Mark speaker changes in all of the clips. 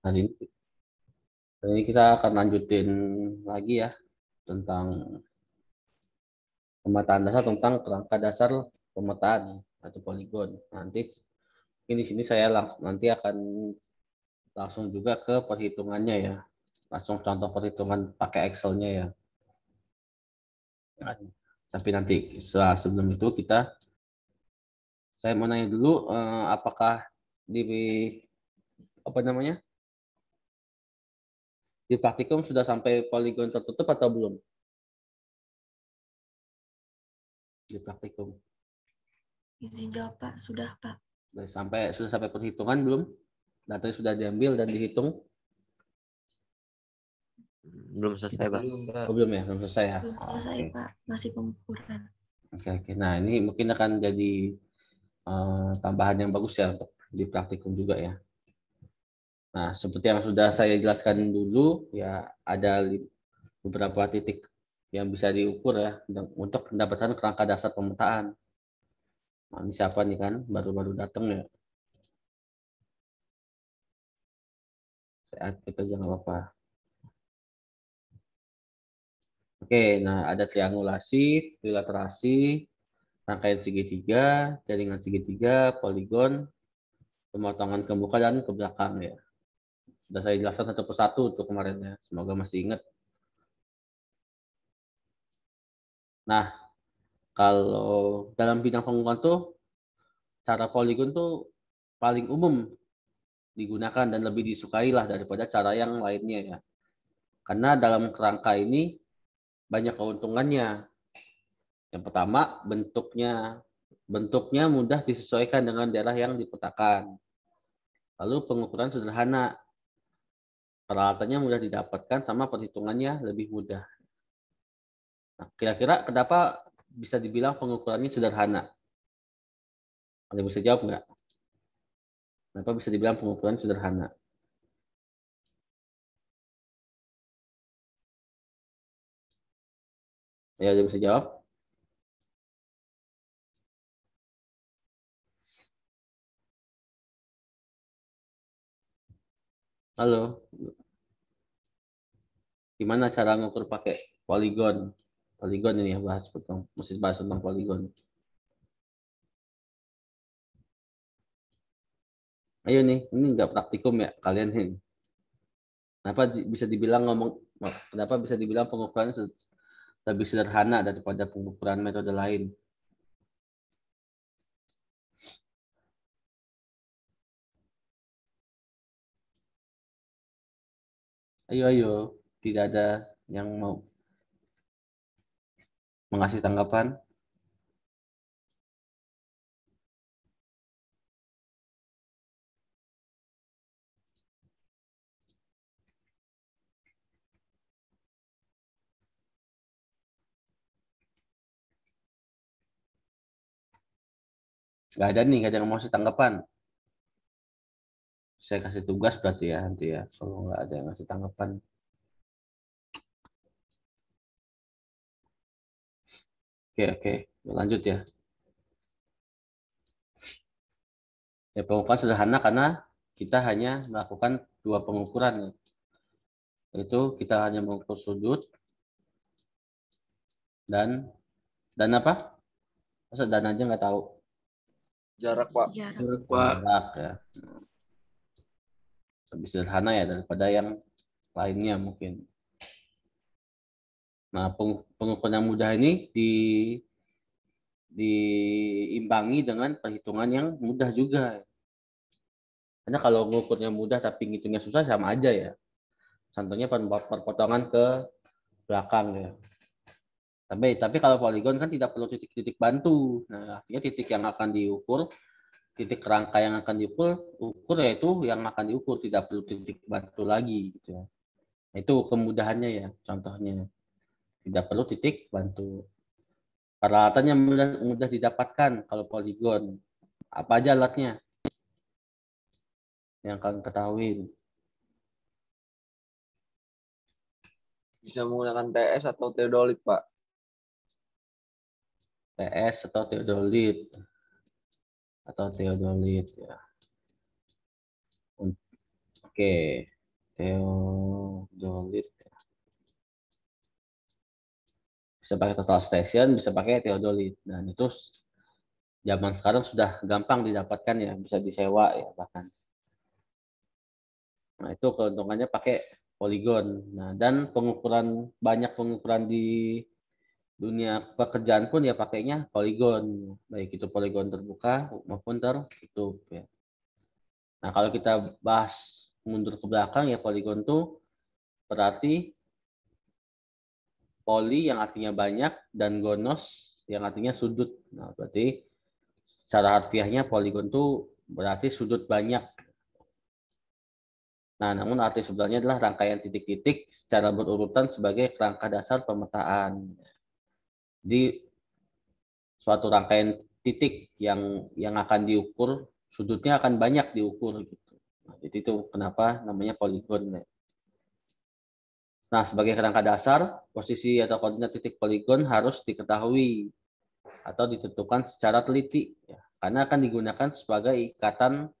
Speaker 1: Hari ini, ini kita akan lanjutin lagi ya tentang pemetaan dasar tentang kerangka dasar pemetaan atau poligon. Nanti ini sini saya langsung nanti akan langsung juga ke perhitungannya ya. Langsung contoh perhitungan pakai Excel-nya ya. Tapi nanti setelah sebelum itu kita saya mau nanya dulu eh, apakah di apa namanya di praktikum sudah sampai poligon tertutup atau belum?
Speaker 2: Di praktikum. Izin jawab Pak, sudah Pak.
Speaker 1: Sudah sampai sudah sampai perhitungan belum? Data sudah diambil dan dihitung? Belum selesai Pak. Oh, belum ya, belum selesai ya. Belum selesai okay. Pak, masih pengukuran. Oke, okay, oke. Okay. Nah ini mungkin akan jadi uh, tambahan yang bagus ya untuk di praktikum juga ya. Nah, seperti yang sudah saya jelaskan dulu, ya ada beberapa titik yang bisa diukur ya untuk pendapatan kerangka dasar pemetaan. Nah, ini siapa nih kan baru-baru datang ya. Saya atur aja nggak apa-apa. Oke, nah ada triangulasi, trilaterasi, rangkaian segitiga, jaringan segitiga, poligon, pemotongan kemuka dan ke belakang ya. Sudah saya jelaskan satu persatu untuk kemarin ya. Semoga masih ingat. Nah, kalau dalam bidang pengukuran tuh cara poligon tuh paling umum digunakan dan lebih disukai lah daripada cara yang lainnya ya. Karena dalam kerangka ini banyak keuntungannya. Yang pertama, bentuknya bentuknya mudah disesuaikan dengan daerah yang dipetakan. Lalu pengukuran sederhana Peralatannya mudah didapatkan sama perhitungannya lebih mudah. Nah, kira-kira kenapa bisa dibilang pengukurannya sederhana? Ada bisa jawab nggak? Kenapa bisa dibilang pengukuran sederhana?
Speaker 2: Ya, ada bisa jawab?
Speaker 1: Halo, Gimana cara ngukur pakai poligon? Poligon ini ya bahas tentang mesti bahas tentang poligon. Ayo nih, ini nggak praktikum ya kalian ini. Kenapa bisa dibilang ngomong kenapa bisa dibilang pengukuran lebih sederhana daripada pengukuran metode lain?
Speaker 2: Ayo, ayo. Tidak ada yang mau mengasih tanggapan? Gak ada nih, gak ada yang mau ngasih tanggapan. Saya kasih tugas berarti ya nanti ya, kalau nggak ada yang ngasih tanggapan. Oke, oke. Lanjut ya.
Speaker 1: Ya, pengukuran sederhana karena kita hanya melakukan dua pengukuran. Itu kita hanya mengukur sudut dan dan apa? Masa dan aja nggak tahu.
Speaker 2: Jarak, Pak. Jarak Pak. Jarak, ya.
Speaker 1: Lebih sederhana ya daripada yang lainnya mungkin. Nah, pengukuran mudah ini di diimbangi dengan perhitungan yang mudah juga. Karena kalau ngukurnya mudah tapi ngitungnya susah sama aja ya. Contohnya perpotongan ke belakang ya. Tapi tapi kalau poligon kan tidak perlu titik-titik bantu. Nah, artinya titik yang akan diukur, titik rangka yang akan diukur, ukur yaitu yang akan diukur tidak perlu titik bantu lagi gitu ya. Itu kemudahannya ya contohnya tidak perlu titik bantu. Peralatan yang mudah, mudah didapatkan kalau poligon. Apa aja alatnya yang kalian ketahui?
Speaker 2: Bisa menggunakan TS atau
Speaker 3: teodolit, Pak.
Speaker 1: TS atau teodolit. Atau teodolit, ya. Oke. Teodolit. bisa pakai total station, bisa pakai teodolit. Dan itu zaman sekarang sudah gampang didapatkan ya, bisa disewa ya bahkan. Nah itu keuntungannya pakai poligon. Nah dan pengukuran banyak pengukuran di dunia pekerjaan pun ya pakainya poligon, baik itu poligon terbuka maupun tertutup ya. Nah kalau kita bahas mundur ke belakang ya poligon tuh berarti poli yang artinya banyak dan gonos yang artinya sudut. Nah, berarti secara harfiahnya poligon itu berarti sudut banyak. Nah, namun arti sebenarnya adalah rangkaian titik-titik secara berurutan sebagai kerangka dasar pemetaan. di suatu rangkaian titik yang yang akan diukur sudutnya akan banyak diukur gitu. Nah, jadi itu kenapa namanya poligon. Nah, sebagai kerangka dasar, posisi atau koordinat titik poligon harus diketahui atau ditentukan secara teliti, ya, karena akan digunakan sebagai ikatan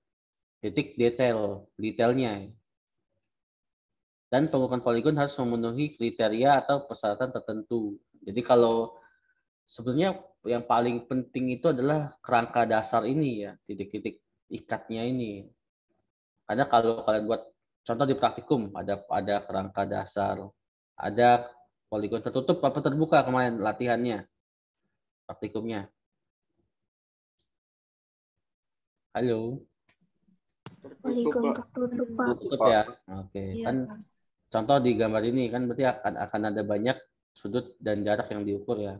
Speaker 1: titik detail, detailnya. Dan pengukuran poligon harus memenuhi kriteria atau persyaratan tertentu. Jadi kalau sebenarnya yang paling penting itu adalah kerangka dasar ini ya, titik-titik ikatnya ini. Karena kalau kalian buat contoh di praktikum ada ada kerangka dasar, ada poligon tertutup apa terbuka kemarin latihannya, praktikumnya. Halo.
Speaker 2: Poligon tertutup ya. Oke. Okay. Ya. Kan
Speaker 1: contoh di gambar ini kan berarti akan akan ada banyak sudut dan jarak yang diukur ya.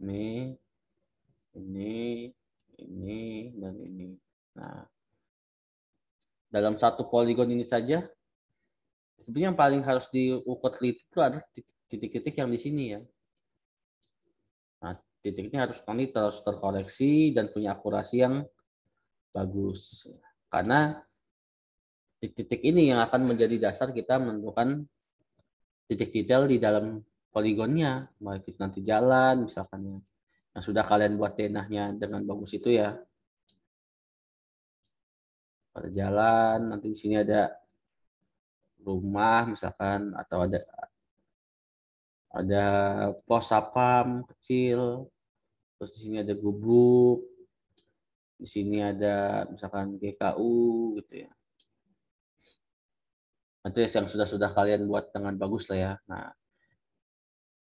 Speaker 1: Ini, ini, ini, dan ini. Nah, dalam satu poligon ini saja sebenarnya yang paling harus diukur teliti itu ada titik-titik yang di sini ya. Nah, ini harus nanti terus terkoreksi dan punya akurasi yang bagus. Karena titik-titik ini yang akan menjadi dasar kita menentukan titik detail di dalam poligonnya, baik itu nanti jalan misalkan Yang nah, sudah kalian buat denahnya dengan bagus itu ya, ada jalan nanti di sini ada rumah misalkan atau ada ada pos sapam kecil terus di sini ada gubuk di sini ada misalkan GKU gitu ya nah, itu yang sudah sudah kalian buat dengan bagus lah ya nah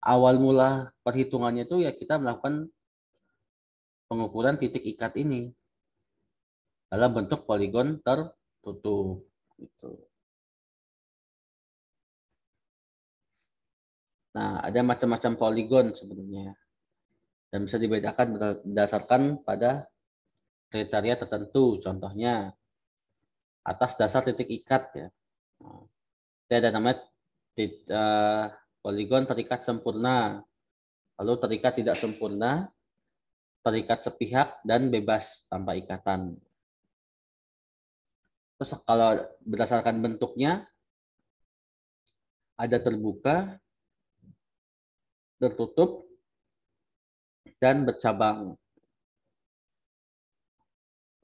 Speaker 1: awal mula perhitungannya itu ya kita melakukan pengukuran titik ikat ini dalam bentuk poligon tertutup. Gitu. Nah, ada macam-macam poligon sebenarnya. Dan bisa dibedakan berdasarkan pada kriteria tertentu. Contohnya, atas dasar titik ikat. ya. Nah, ada namanya tit, uh, poligon terikat sempurna. Lalu terikat tidak sempurna, terikat sepihak, dan bebas tanpa ikatan. Terus kalau berdasarkan bentuknya, ada terbuka, tertutup, dan bercabang.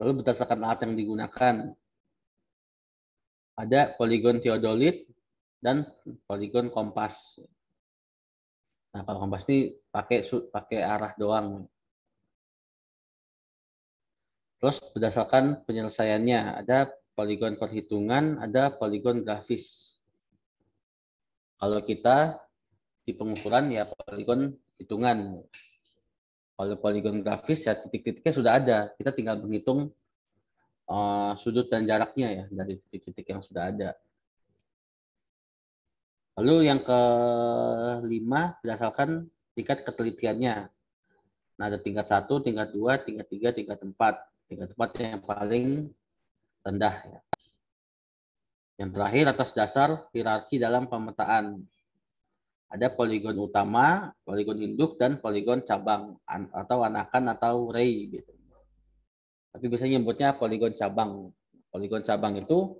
Speaker 1: Lalu berdasarkan alat yang digunakan, ada poligon teodolit dan poligon kompas. Nah, kalau kompas ini pakai pakai arah doang. Terus berdasarkan penyelesaiannya ada poligon perhitungan, ada poligon grafis. Kalau kita di pengukuran ya poligon hitungan. Kalau poligon grafis ya titik-titiknya sudah ada. Kita tinggal menghitung uh, sudut dan jaraknya ya dari titik-titik yang sudah ada. Lalu yang kelima berdasarkan tingkat ketelitiannya. Nah, ada tingkat satu, tingkat dua, tingkat tiga, tingkat empat. Tingkat empat yang paling rendah. Ya. Yang terakhir atas dasar hierarki dalam pemetaan. Ada poligon utama, poligon induk, dan poligon cabang atau anakan atau ray. Gitu. Tapi biasanya nyebutnya poligon cabang. Poligon cabang itu,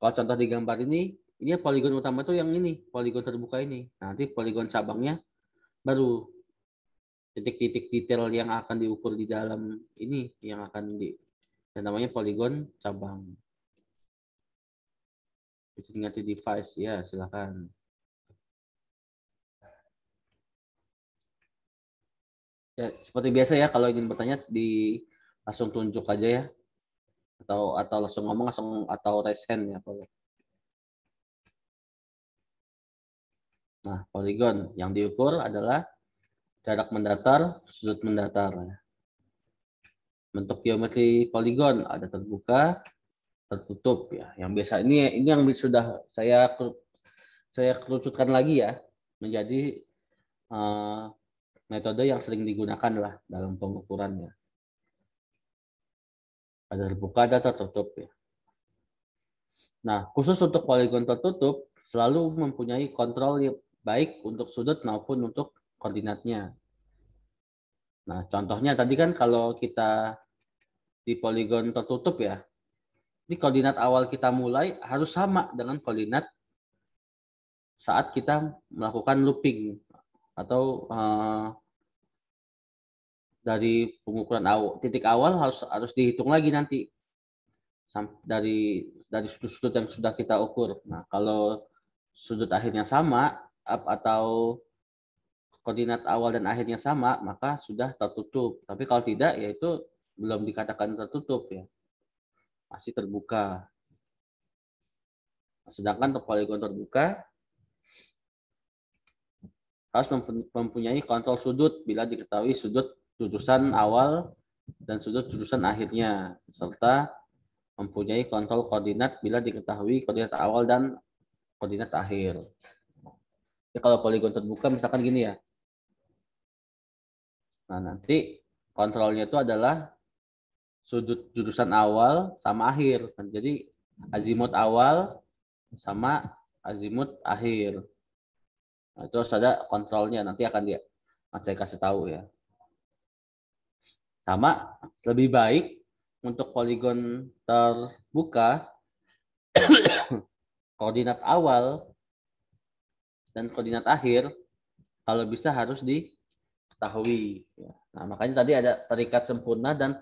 Speaker 1: kalau contoh di gambar ini, ini poligon utama itu yang ini, poligon terbuka ini. Nah, nanti poligon cabangnya baru titik-titik detail yang akan diukur di dalam ini, yang akan di, yang namanya polygon cabang. ingat di device ya silakan. Ya, seperti biasa ya kalau ingin bertanya di langsung tunjuk aja ya atau atau langsung ngomong langsung atau raise hand ya kalau Nah, poligon yang diukur adalah jarak mendatar, sudut mendatar bentuk geometri poligon ada terbuka tertutup ya yang biasa ini ini yang sudah saya saya kerucutkan lagi ya menjadi uh, metode yang sering digunakan lah dalam pengukurannya ada terbuka ada tertutup ya nah khusus untuk poligon tertutup selalu mempunyai kontrol yang baik untuk sudut maupun untuk koordinatnya nah contohnya tadi kan kalau kita di poligon tertutup ya. Ini koordinat awal kita mulai harus sama dengan koordinat saat kita melakukan looping atau uh, dari pengukuran awal titik awal harus harus dihitung lagi nanti dari dari sudut-sudut yang sudah kita ukur. Nah, kalau sudut akhirnya sama up atau koordinat awal dan akhirnya sama, maka sudah tertutup. Tapi kalau tidak, yaitu belum dikatakan tertutup ya masih terbuka sedangkan untuk poligon terbuka harus mempunyai kontrol sudut bila diketahui sudut jurusan awal dan sudut jurusan akhirnya serta mempunyai kontrol koordinat bila diketahui koordinat awal dan koordinat akhir. Jadi kalau poligon terbuka misalkan gini ya. Nah, nanti kontrolnya itu adalah sudut jurusan awal sama akhir. Jadi azimut awal sama azimut akhir. Nah, itu harus ada kontrolnya. Nanti akan dia saya kasih tahu ya. Sama, lebih baik untuk poligon terbuka koordinat awal dan koordinat akhir kalau bisa harus diketahui. Ya. Nah, makanya tadi ada terikat sempurna dan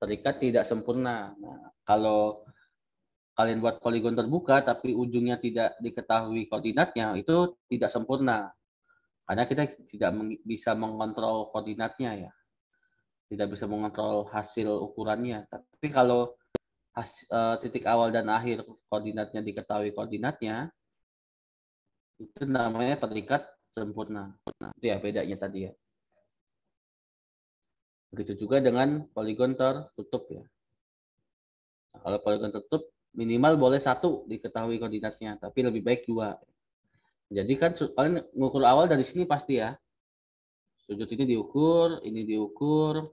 Speaker 1: terikat tidak sempurna. Nah, kalau kalian buat poligon terbuka tapi ujungnya tidak diketahui koordinatnya itu tidak sempurna karena kita tidak bisa mengontrol koordinatnya ya tidak bisa mengontrol hasil ukurannya tapi kalau e, titik awal dan akhir koordinatnya diketahui koordinatnya itu namanya terikat sempurna nah, itu ya bedanya tadi ya Begitu juga dengan poligon tertutup ya. Nah, kalau poligon tertutup minimal boleh satu diketahui koordinatnya, tapi lebih baik dua. Jadi kan kalian ngukur awal dari sini pasti ya. Sudut ini diukur, ini diukur,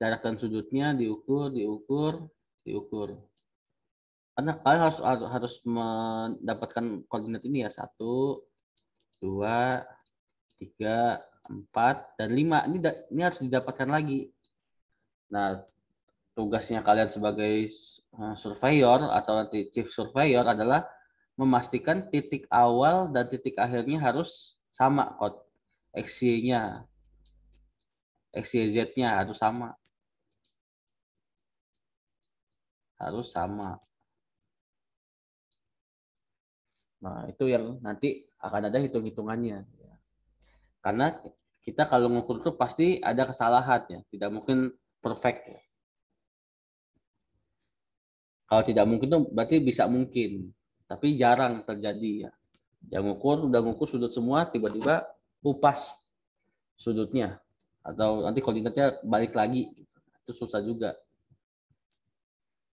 Speaker 1: jarak dan sudutnya diukur, diukur, diukur. Karena kalian harus harus mendapatkan koordinat ini ya satu, dua, tiga, 4 dan 5 ini ini harus didapatkan lagi. Nah, tugasnya kalian sebagai eh, surveyor atau nanti chief surveyor adalah memastikan titik awal dan titik akhirnya harus sama kot XY-nya. XYZ-nya harus sama. Harus sama. Nah, itu yang nanti akan ada hitung-hitungannya. Karena kita kalau ngukur itu pasti ada kesalahan ya, tidak mungkin perfect. Ya. Kalau tidak mungkin tuh berarti bisa mungkin, tapi jarang terjadi ya. Yang ngukur udah ngukur sudut semua tiba-tiba kupas sudutnya atau nanti koordinatnya balik lagi itu susah juga.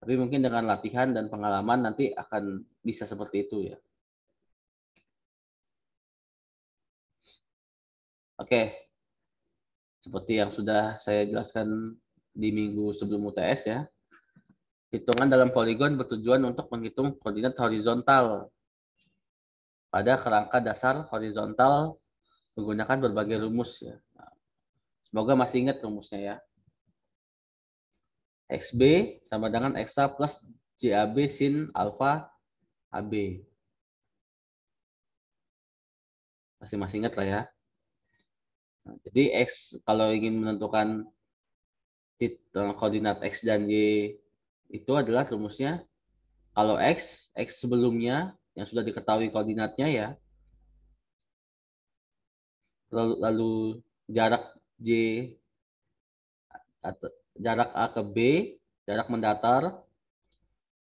Speaker 1: Tapi mungkin dengan latihan dan pengalaman nanti akan bisa seperti itu ya. Oke, okay. Seperti yang sudah saya jelaskan di minggu sebelum UTS ya. Hitungan dalam poligon bertujuan untuk menghitung koordinat horizontal pada kerangka dasar horizontal menggunakan berbagai rumus ya. Semoga masih ingat rumusnya ya. XB sama dengan XA plus JAB sin alfa AB. Masih masih ingat lah ya. Nah, jadi X kalau ingin menentukan eh, koordinat X dan Y itu adalah rumusnya kalau X, X sebelumnya yang sudah diketahui koordinatnya ya, lalu, lalu jarak J atau jarak A ke B, jarak mendatar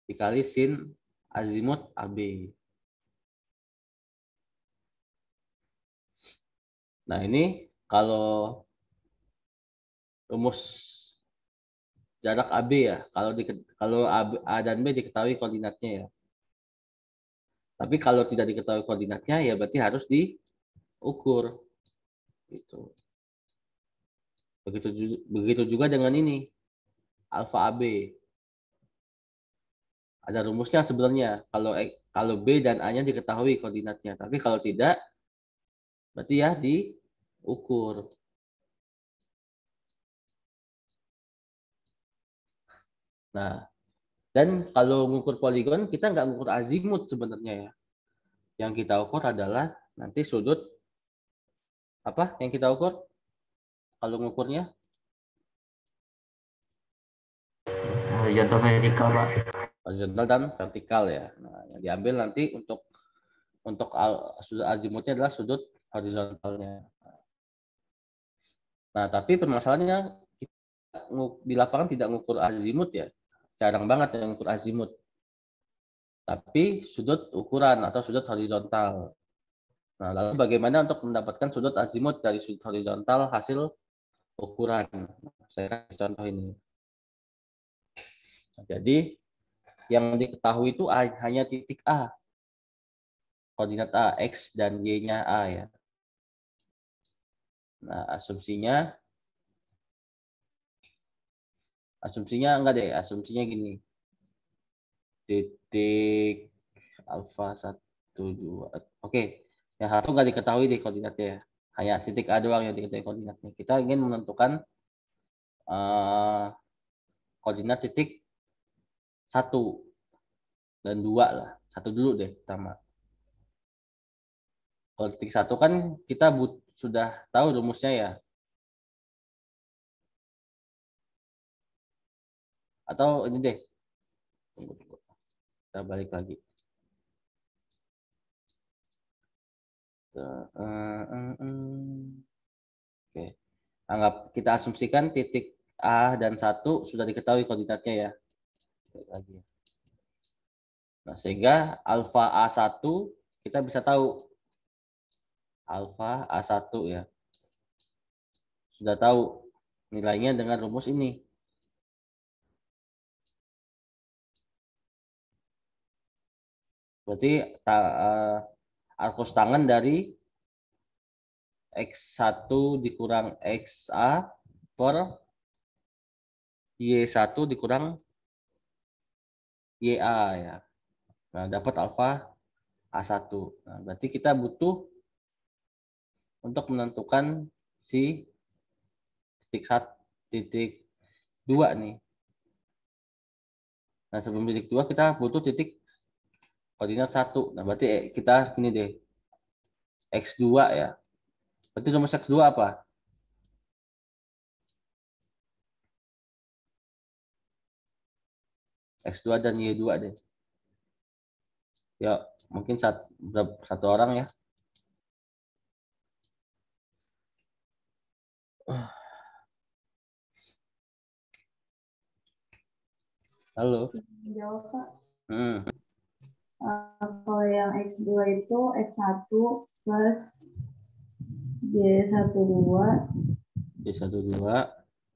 Speaker 1: dikali sin azimut AB. Nah ini kalau rumus jarak AB ya. Kalau di, kalau A dan B diketahui koordinatnya ya. Tapi kalau tidak diketahui koordinatnya ya berarti harus diukur. Gitu. Begitu begitu juga dengan ini. Alfa AB. Ada rumusnya sebenarnya. Kalau e, kalau B dan A-nya diketahui koordinatnya. Tapi kalau tidak berarti ya di ukur. Nah, dan kalau mengukur poligon, kita nggak mengukur azimut sebenarnya ya. Yang kita ukur adalah nanti sudut apa yang kita ukur? Kalau mengukurnya? Horizontal vertikal, Horizontal dan vertikal ya. Nah, yang diambil nanti untuk untuk azimutnya adalah sudut horizontalnya. Nah, tapi permasalahannya di lapangan tidak mengukur azimut ya. Jarang banget yang mengukur azimut. Tapi sudut ukuran atau sudut horizontal. Nah, lalu bagaimana untuk mendapatkan sudut azimut dari sudut horizontal hasil ukuran? Saya kasih contoh ini. Nah, jadi, yang diketahui itu hanya titik A. Koordinat A, X dan Y-nya A ya. Nah, asumsinya asumsinya enggak deh, asumsinya gini. Titik alfa 1 2. Oke, yang satu enggak diketahui deh koordinatnya. Hanya titik A doang yang diketahui koordinatnya. Kita ingin menentukan uh, koordinat titik satu dan dua lah. Satu dulu deh pertama. Kalau titik satu kan kita but, sudah tahu rumusnya ya.
Speaker 2: Atau ini deh. Tunggu, tunggu. Kita balik lagi.
Speaker 1: Eh, eh, eh. Oke. Anggap kita asumsikan titik A dan satu sudah diketahui koordinatnya ya. lagi. Nah, sehingga alfa A1 kita bisa tahu alfa A1 ya. Sudah tahu
Speaker 2: nilainya dengan rumus ini.
Speaker 1: Berarti ta, uh, eh, arkus tangan dari X1 dikurang XA per Y1 dikurang YA ya. Nah, dapat alfa A1. Nah, berarti kita butuh untuk menentukan si titik satu titik dua nih. Nah sebelum titik dua kita butuh titik koordinat satu. Nah berarti eh, kita ini deh x2 ya. Berarti rumus x2 apa?
Speaker 2: X2 dan Y2
Speaker 1: deh. Ya, mungkin satu, satu orang ya.
Speaker 2: Halo. Jawab,
Speaker 1: Pak. Hmm. Uh, kalau yang X2 itu X1 plus J12 J12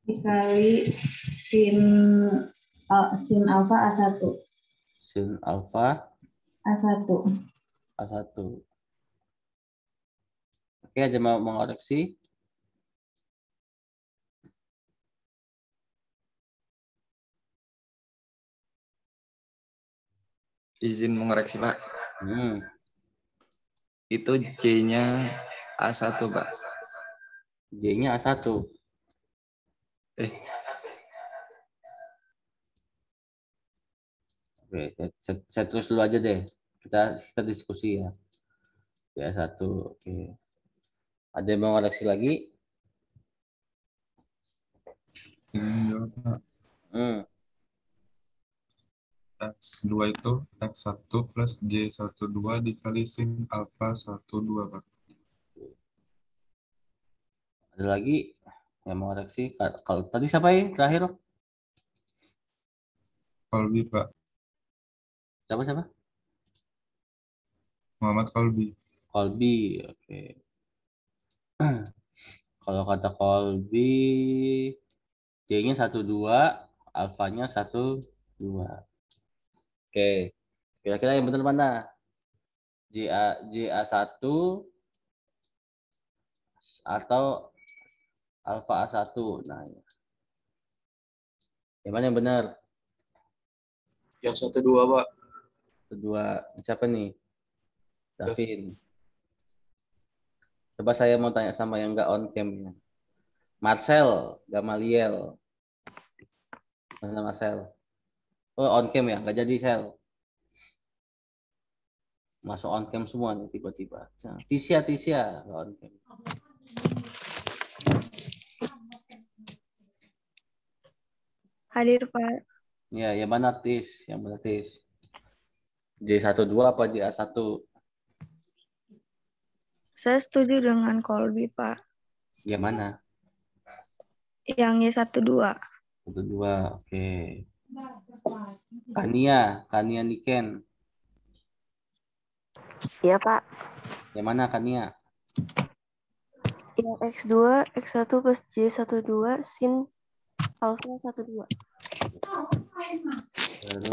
Speaker 1: dikali sin uh, sin alfa A1 sin alfa A1 A1 Oke, ada mau mengoreksi? izin mengoreksi Pak. Hmm. Itu c nya A1 Pak. J-nya A1. Eh. Oke, saya, saya terus dulu aja deh. Kita kita diskusi ya. ya 1 Oke. Ada yang mengoreksi lagi? hmm. X2 itu X1 plus J12 dikali sin alpha 12, Pak. Ada lagi yang mau reaksi? Kalau tadi siapa ya terakhir? Kolbi, Pak. Siapa siapa? Muhammad Kolbi. Kolbi, oke. Okay. Kalau kata Kolbi, j nya 12, alfanya 12. Oke. Kira-kira yang benar mana? JA JA1 atau alfa A1. Nah, iya. Yang mana yang benar? Yang satu dua, Pak. Kedua, siapa nih? Davin. Coba saya mau tanya sama yang nggak on cam Marcel, Marcel Gamaliel. Mana Marcel? oh, on cam ya nggak jadi saya masuk on cam semua nih tiba-tiba nah, Tisia Tisia nggak on cam
Speaker 2: hadir Pak
Speaker 1: ya ya mana Tis yang mana Tis J12 apa J 1 saya setuju dengan Colby Pak yang mana yang dua. 12 12 oke okay. Kania, Kania Niken. Iya, Pak. Yang mana Kania?
Speaker 3: Yang X2, X1 plus J12, sin alfa 12.
Speaker 1: Terus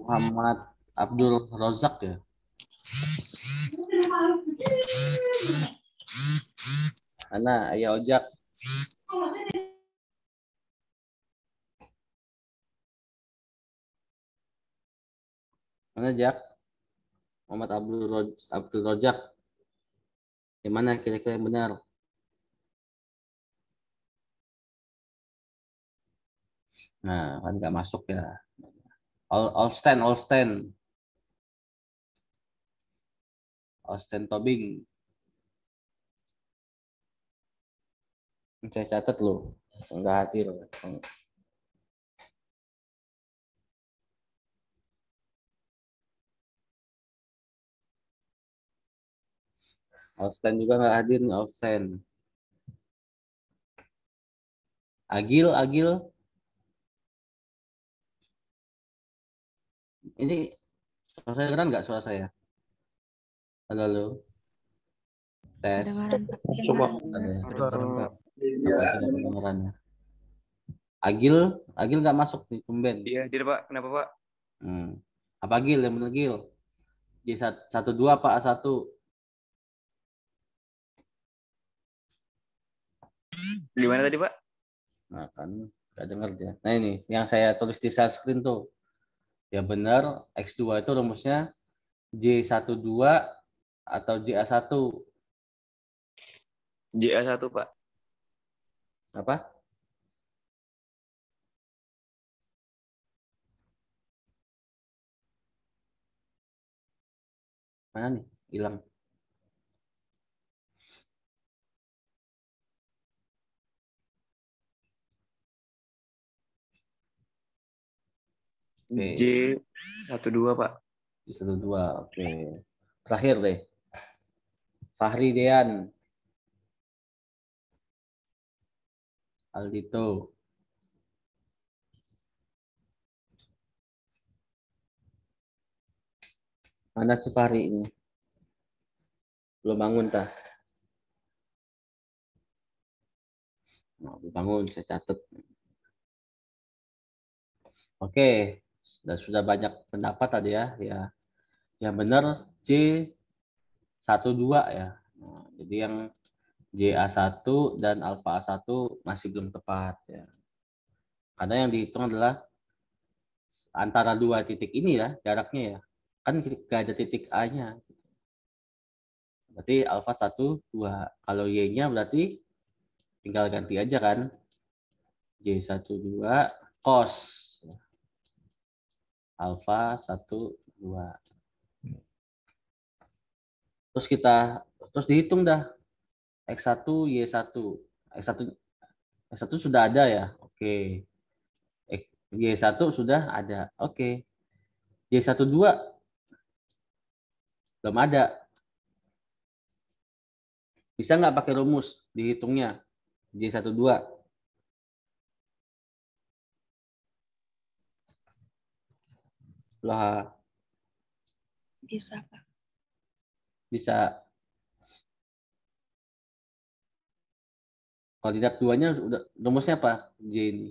Speaker 1: Muhammad Abdul Rozak ya? Ana, ayah ojak. Mana Jack, Muhammad Abdul, Roj Abdul Rojak. Yang mana kira-kira yang benar?
Speaker 2: Nah, kan nggak masuk ya. All, all stand, all stand. All stand tobing. Saya catat loh, nggak hadir. Austin juga nggak hadir nih Austin. Agil, Agil.
Speaker 1: Ini suara saya kedengeran nggak suara saya? Halo, halo. Tes. Coba. ya. Agil, Agil nggak masuk nih, tumben. Iya,
Speaker 3: jadi Pak, kenapa Pak?
Speaker 1: Hmm. Apa Agil yang benar Agil? Di satu dua Pak A satu. Gimana tadi Pak? Nah kan enggak dengar dia. Nah ini yang saya tulis di screen tuh. Ya benar, X2 itu rumusnya J12 atau JA1. JA1 Pak. Apa?
Speaker 2: Mana nih? Hilang.
Speaker 3: J
Speaker 1: satu dua Pak. J dua. oke. Terakhir deh. Fahri Dean.
Speaker 2: Aldito. Mana si Fahri ini? Belum
Speaker 1: bangun tah? Nah, belum bangun, saya catat. Oke, dan sudah banyak pendapat tadi ya ya ya benar C 12 ya nah, jadi yang JA1 dan alfa A1 masih belum tepat ya. Karena yang dihitung adalah antara dua titik ini ya jaraknya ya. Kan gak ada titik A-nya. Berarti alfa 1 2. Kalau Y-nya berarti tinggal ganti aja kan. J12 cos alfa 1 2. Terus kita terus dihitung dah. X1 Y1. X1 X1 sudah ada ya. Oke. Okay. Y1 sudah ada. Oke. Okay. y 2 belum ada. Bisa nggak pakai rumus dihitungnya? J12 lah Bisa, Pak. Bisa. Kalau tidak duanya udah rumusnya
Speaker 2: apa? J ini.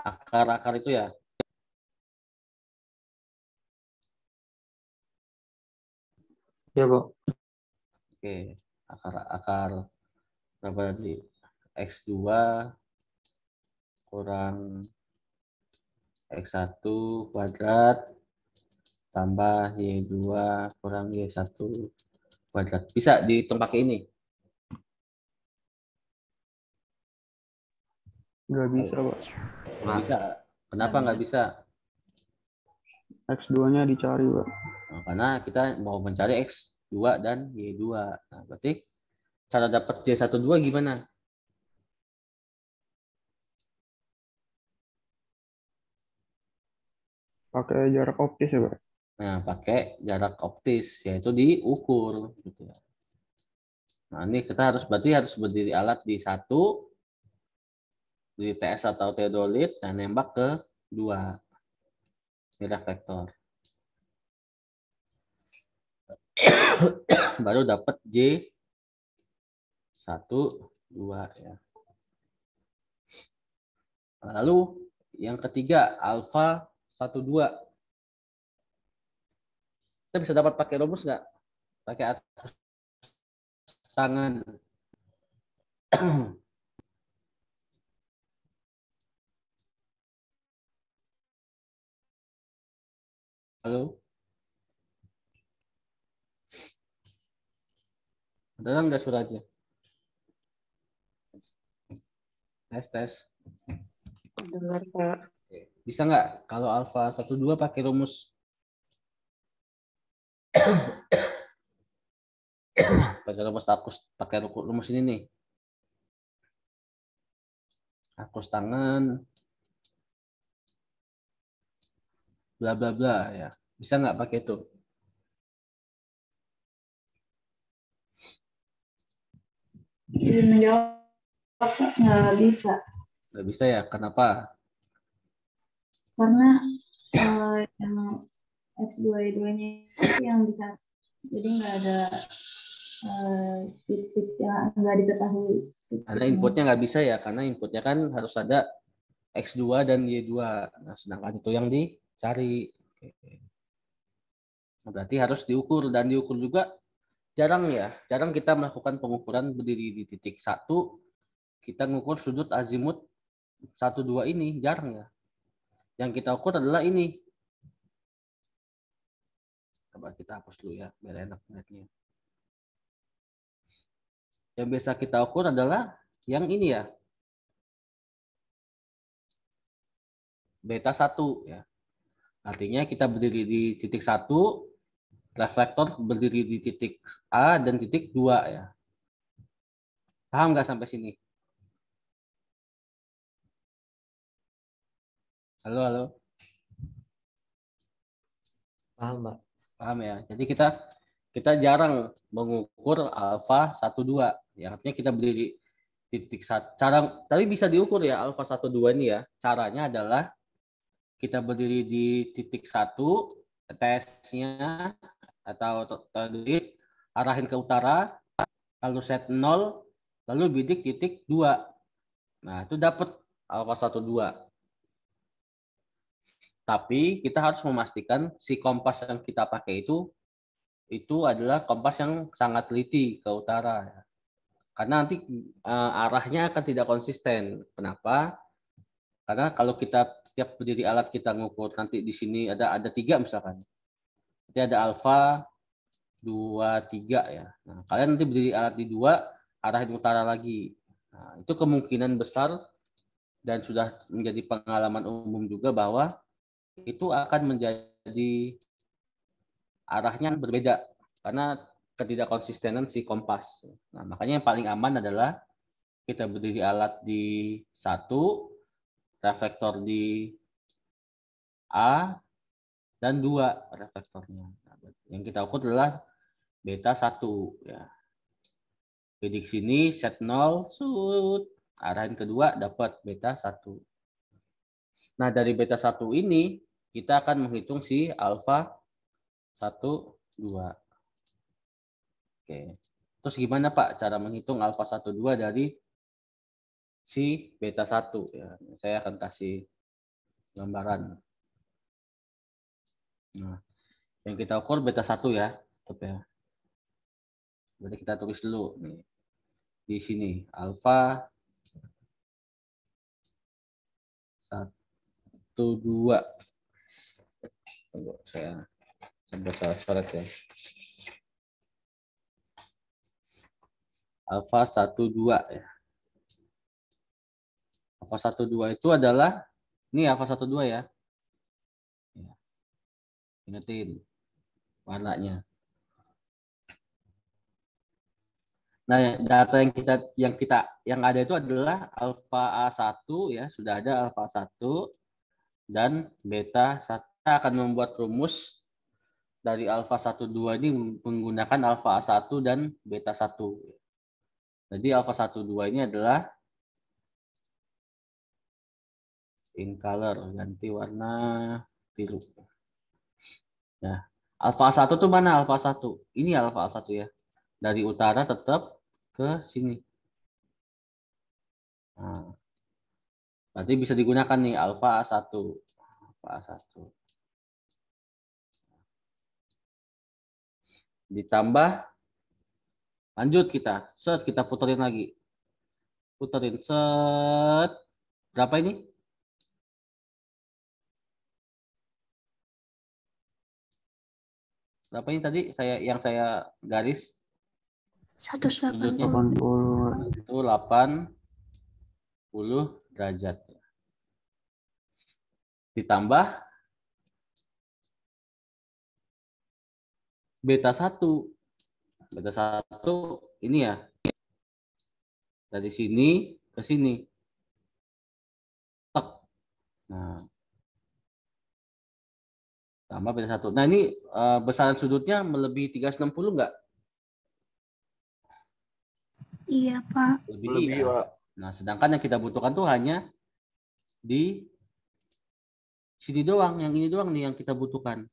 Speaker 2: Akar-akar itu ya. Ya, Pak. Oke,
Speaker 1: akar akar berapa tadi? X2 kurang X1 kuadrat tambah Y2 kurang Y1 kuadrat. Bisa dihitung pakai ini?
Speaker 3: Nggak bisa, Pak. Nggak bisa. Kenapa nggak bisa? X2-nya dicari, Pak.
Speaker 1: Nah, karena kita mau mencari X2 dan Y2. Nah, berarti cara dapat J12 gimana?
Speaker 3: pakai jarak optis ya pak
Speaker 1: nah pakai jarak optis yaitu diukur gitu ya. nah ini kita harus berarti harus berdiri alat di satu di TS atau teodolit dan nembak ke dua ini reflektor baru dapat J satu dua ya lalu yang ketiga alfa satu dua kita bisa dapat pakai rumus nggak pakai atas tangan halo ada nggak suratnya tes tes
Speaker 2: dengar pak
Speaker 1: bisa nggak kalau alfa 12 pakai rumus pakai rumus akus pakai rumus ini nih. Aku tangan bla bla bla ya. Bisa nggak pakai itu?
Speaker 2: Menjawab nggak bisa.
Speaker 1: Nggak bisa ya? Kenapa?
Speaker 3: karena uh, yang x 2 nya yang bisa jadi nggak ada uh, yang nggak diketahui
Speaker 1: karena inputnya nggak bisa ya karena inputnya kan harus ada X2 dan Y2 nah sedangkan itu yang dicari nah, berarti harus diukur dan diukur juga jarang ya jarang kita melakukan pengukuran berdiri di titik satu kita mengukur sudut azimut satu dua ini jarang ya yang kita ukur adalah ini. Coba kita hapus dulu ya, biar enak lihatnya. Yang biasa kita ukur adalah yang ini ya. Beta 1 ya. Artinya kita berdiri di titik 1, reflektor berdiri di titik A dan titik 2 ya. Paham nggak sampai sini? Halo, halo. Paham, Pak. Paham ya. Jadi kita kita jarang mengukur alfa 12. Ya, artinya kita berdiri titik cara tapi bisa diukur ya alfa 12 ini ya. Caranya adalah kita berdiri di titik 1 tesnya atau tadi arahin ke utara lalu set 0 lalu bidik titik 2. Nah, itu dapat alfa 12. Tapi kita harus memastikan si kompas yang kita pakai itu itu adalah kompas yang sangat teliti ke utara. Karena nanti uh, arahnya akan tidak konsisten. Kenapa? Karena kalau kita setiap berdiri alat kita ngukur nanti di sini ada ada tiga misalkan. Nanti ada alfa, dua, tiga ya. Nah, kalian nanti berdiri alat di dua, arah di utara lagi. Nah, itu kemungkinan besar dan sudah menjadi pengalaman umum juga bahwa itu akan menjadi arahnya berbeda karena ketidakkonsistenan si kompas. Nah, makanya yang paling aman adalah kita berdiri alat di satu, reflektor di A, dan dua reflektornya. Nah, yang kita ukur adalah beta satu ya. Jadi di sini set nol sud arahan kedua dapat beta satu. Nah, dari beta satu ini kita akan menghitung si alfa 1, 2. Oke. Terus gimana Pak cara menghitung alfa 1, 2 dari si beta 1? Ya, saya akan kasih gambaran. Nah, yang kita ukur beta 1 ya, tetap ya. Jadi kita tulis dulu nih. Di sini alfa 1 2 Tunggu saya sampai salah syarat ya. Alfa 12 ya. Alfa 12 itu adalah ini alfa dua ya. ya. Ingetin warnanya. Nah, ya, data yang kita yang kita yang ada itu adalah alfa a satu ya, sudah ada alfa satu dan beta satu kita akan membuat rumus dari alfa 1 2 ini menggunakan alfa 1 dan beta 1. Jadi alfa 1 2 ini adalah in color, ganti warna biru. Nah, ya, alfa 1 itu mana alfa 1? Ini alfa 1 ya. Dari utara tetap ke sini. Nah, berarti bisa digunakan nih alfa 1. Alfa 1. ditambah lanjut kita set kita puterin lagi puterin set berapa ini berapa ini tadi saya yang saya garis
Speaker 2: 180 itu
Speaker 1: delapan puluh derajat ditambah beta 1. Beta 1 ini ya. Dari sini ke sini. Tek. Nah. Tambah beta 1. Nah, ini eh, besaran sudutnya melebihi 360 enggak?
Speaker 2: Iya, Pak. Lebih, Lebih
Speaker 1: ya. Nah, sedangkan yang kita butuhkan tuh hanya di sini doang, yang ini doang nih yang kita butuhkan.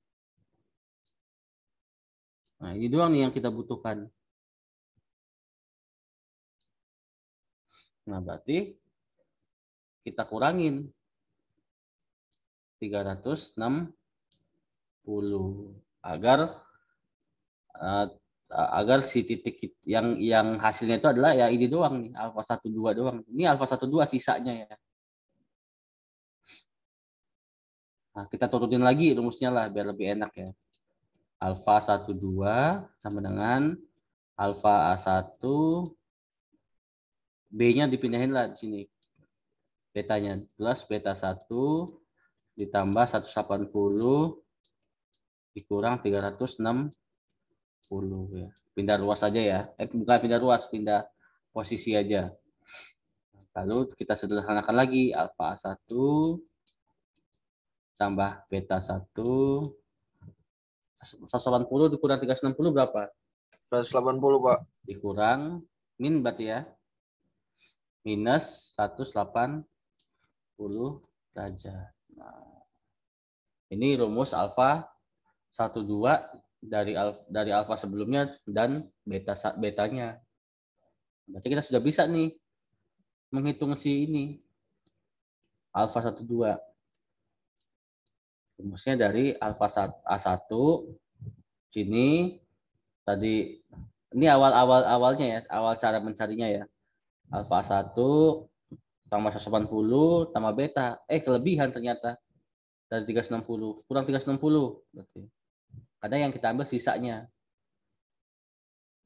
Speaker 1: Nah, ini doang nih yang kita butuhkan.
Speaker 2: Nah, berarti kita
Speaker 1: kurangin 360 agar uh, agar si titik yang yang hasilnya itu adalah ya ini doang nih alfa 12 doang. Ini alfa 12 sisanya ya. Nah, kita turutin lagi rumusnya lah biar lebih enak ya alfa 12 sama dengan alfa A1 B-nya dipindahin lah di sini. Betanya plus beta 1 ditambah 180 dikurang 360 ya. Pindah ruas aja ya. Eh bukan pindah ruas, pindah posisi aja. Lalu kita sederhanakan lagi alfa A1 tambah beta 1 180 dikurang 360 berapa? 180, Pak. Dikurang min berarti ya. Minus 180 derajat. Nah, ini rumus alfa 12 dari al dari alfa sebelumnya dan beta betanya. Berarti kita sudah bisa nih menghitung si ini. Alfa 12 rumusnya dari alfa A1 sini tadi ini awal-awal awalnya ya, awal cara mencarinya ya. Alfa A1 tambah 180 tambah beta. Eh kelebihan ternyata dari 360, kurang 360 berarti. Ada yang kita ambil sisanya.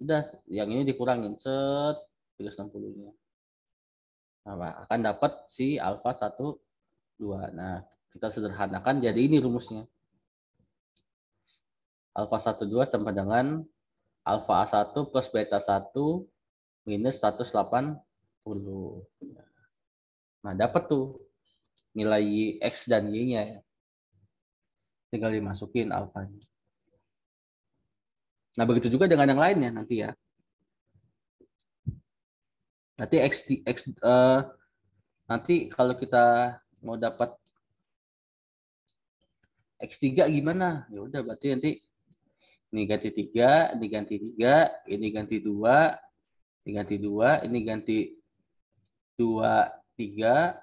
Speaker 1: Udah, yang ini dikurangin set 360-nya. Nah, akan dapat si alfa 1 2. Nah, kita sederhanakan jadi ini rumusnya. Alfa 12 sama dengan alfa A1 plus beta 1 minus 180. Nah, dapat tuh nilai X dan Y-nya ya. Tinggal dimasukin alfanya. Nah, begitu juga dengan yang lainnya nanti ya. Nanti X, X uh, nanti kalau kita mau dapat X3 gimana? Ya udah berarti nanti ini ganti 3, ini ganti 3, ini ganti 2, ini ganti 2, ini ganti 2, 3,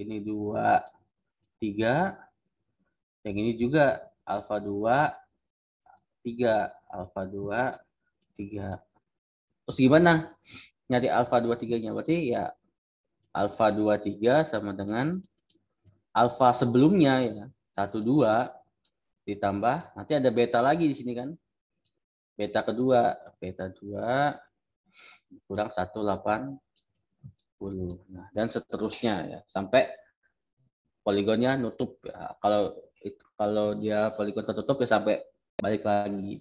Speaker 1: ini 2, 3, yang ini juga alfa 2, 3, alfa 2, 3. Terus gimana nyari alfa 2, 3-nya? Berarti ya alfa 2, 3 sama dengan alfa sebelumnya ya satu dua ditambah nanti ada beta lagi di sini kan beta kedua beta dua kurang satu delapan puluh nah dan seterusnya ya sampai poligonnya nutup ya. kalau kalau dia poligon tertutup ya sampai balik lagi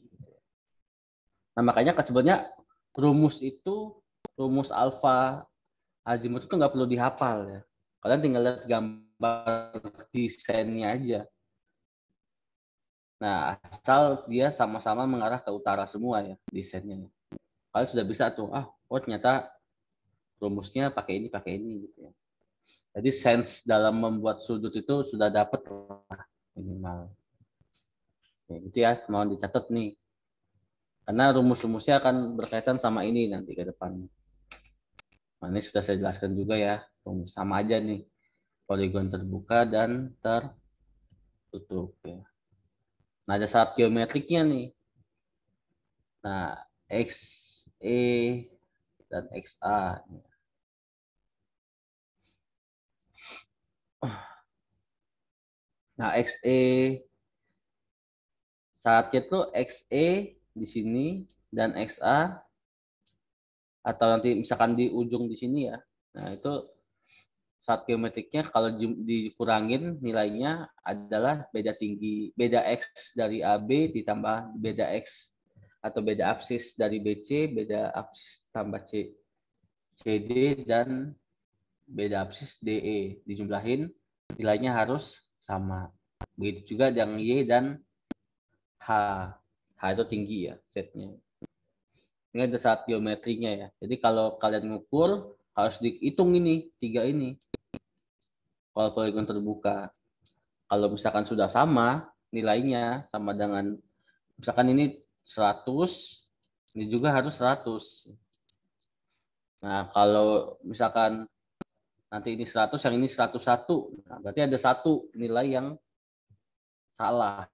Speaker 1: nah makanya kan sebenarnya rumus itu rumus alfa azimut itu nggak perlu dihafal ya kalian tinggal lihat gambar desainnya aja. Nah, asal dia sama-sama mengarah ke utara semua ya desainnya. Kalian sudah bisa tuh, ah, oh ternyata rumusnya pakai ini, pakai ini gitu ya. Jadi sense dalam membuat sudut itu sudah dapat minimal. Ya, itu ya, mohon dicatat nih. Karena rumus-rumusnya akan berkaitan sama ini nanti ke depan. Nah, ini sudah saya jelaskan juga ya, rumus sama aja nih poligon terbuka dan tertutup ya. Nah, ada saat geometriknya nih. Nah, x e dan x a. Ya. Nah, x e Saat itu x e di sini dan x a atau nanti misalkan di ujung di sini ya. Nah, itu saat geometriknya kalau dikurangin nilainya adalah beda tinggi beda x dari AB ditambah beda x atau beda absis dari BC beda absis tambah C CD dan beda absis DE dijumlahin nilainya harus sama begitu juga yang Y dan H H itu tinggi ya setnya ini ada saat geometrinya ya jadi kalau kalian ngukur harus dihitung ini tiga ini kalau poligon terbuka kalau misalkan sudah sama nilainya sama dengan misalkan ini 100 ini juga harus 100 nah kalau misalkan nanti ini 100 yang ini 101 nah, berarti ada satu nilai yang salah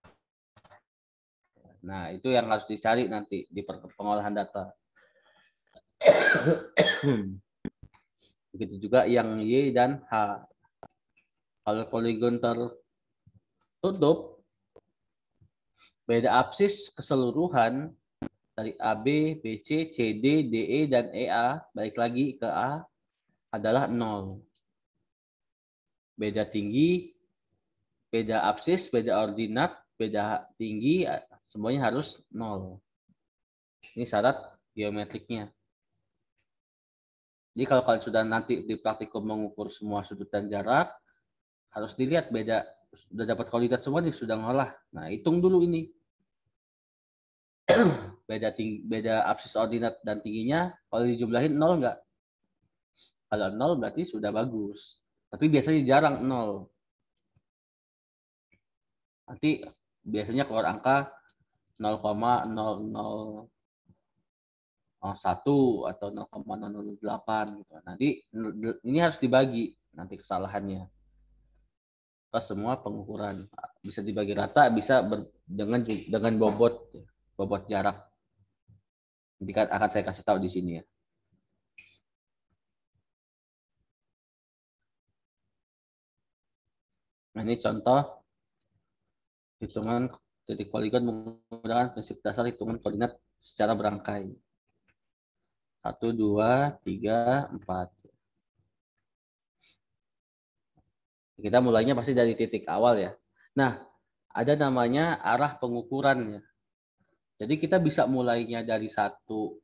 Speaker 1: nah itu yang harus dicari nanti di pengolahan data Begitu juga yang Y dan H. Kalau poligon tertutup, beda absis keseluruhan dari AB, BC, CD, DE, dan EA, baik lagi ke A, adalah nol Beda tinggi, beda absis, beda ordinat, beda tinggi, semuanya harus nol Ini syarat geometriknya. Jadi kalau kalian sudah nanti di praktikum mengukur semua sudut dan jarak, harus dilihat beda sudah dapat kualitas semua nih sudah ngolah. Nah, hitung dulu ini. beda tinggi, beda absis ordinat dan tingginya kalau dijumlahin nol nggak? Kalau nol berarti sudah bagus. Tapi biasanya jarang nol. Nanti biasanya keluar angka 0,00. 0,1 atau 0,008 gitu. Nanti ini harus dibagi nanti kesalahannya ke semua pengukuran. Bisa dibagi rata, bisa ber, dengan dengan bobot bobot jarak. Nanti akan saya kasih tahu di sini ya. Nah, ini contoh hitungan titik poligon menggunakan prinsip dasar hitungan koordinat secara berangkai. Satu, dua, tiga, empat. Kita mulainya pasti dari titik awal ya. Nah, ada namanya arah pengukurannya. Jadi kita bisa mulainya dari satu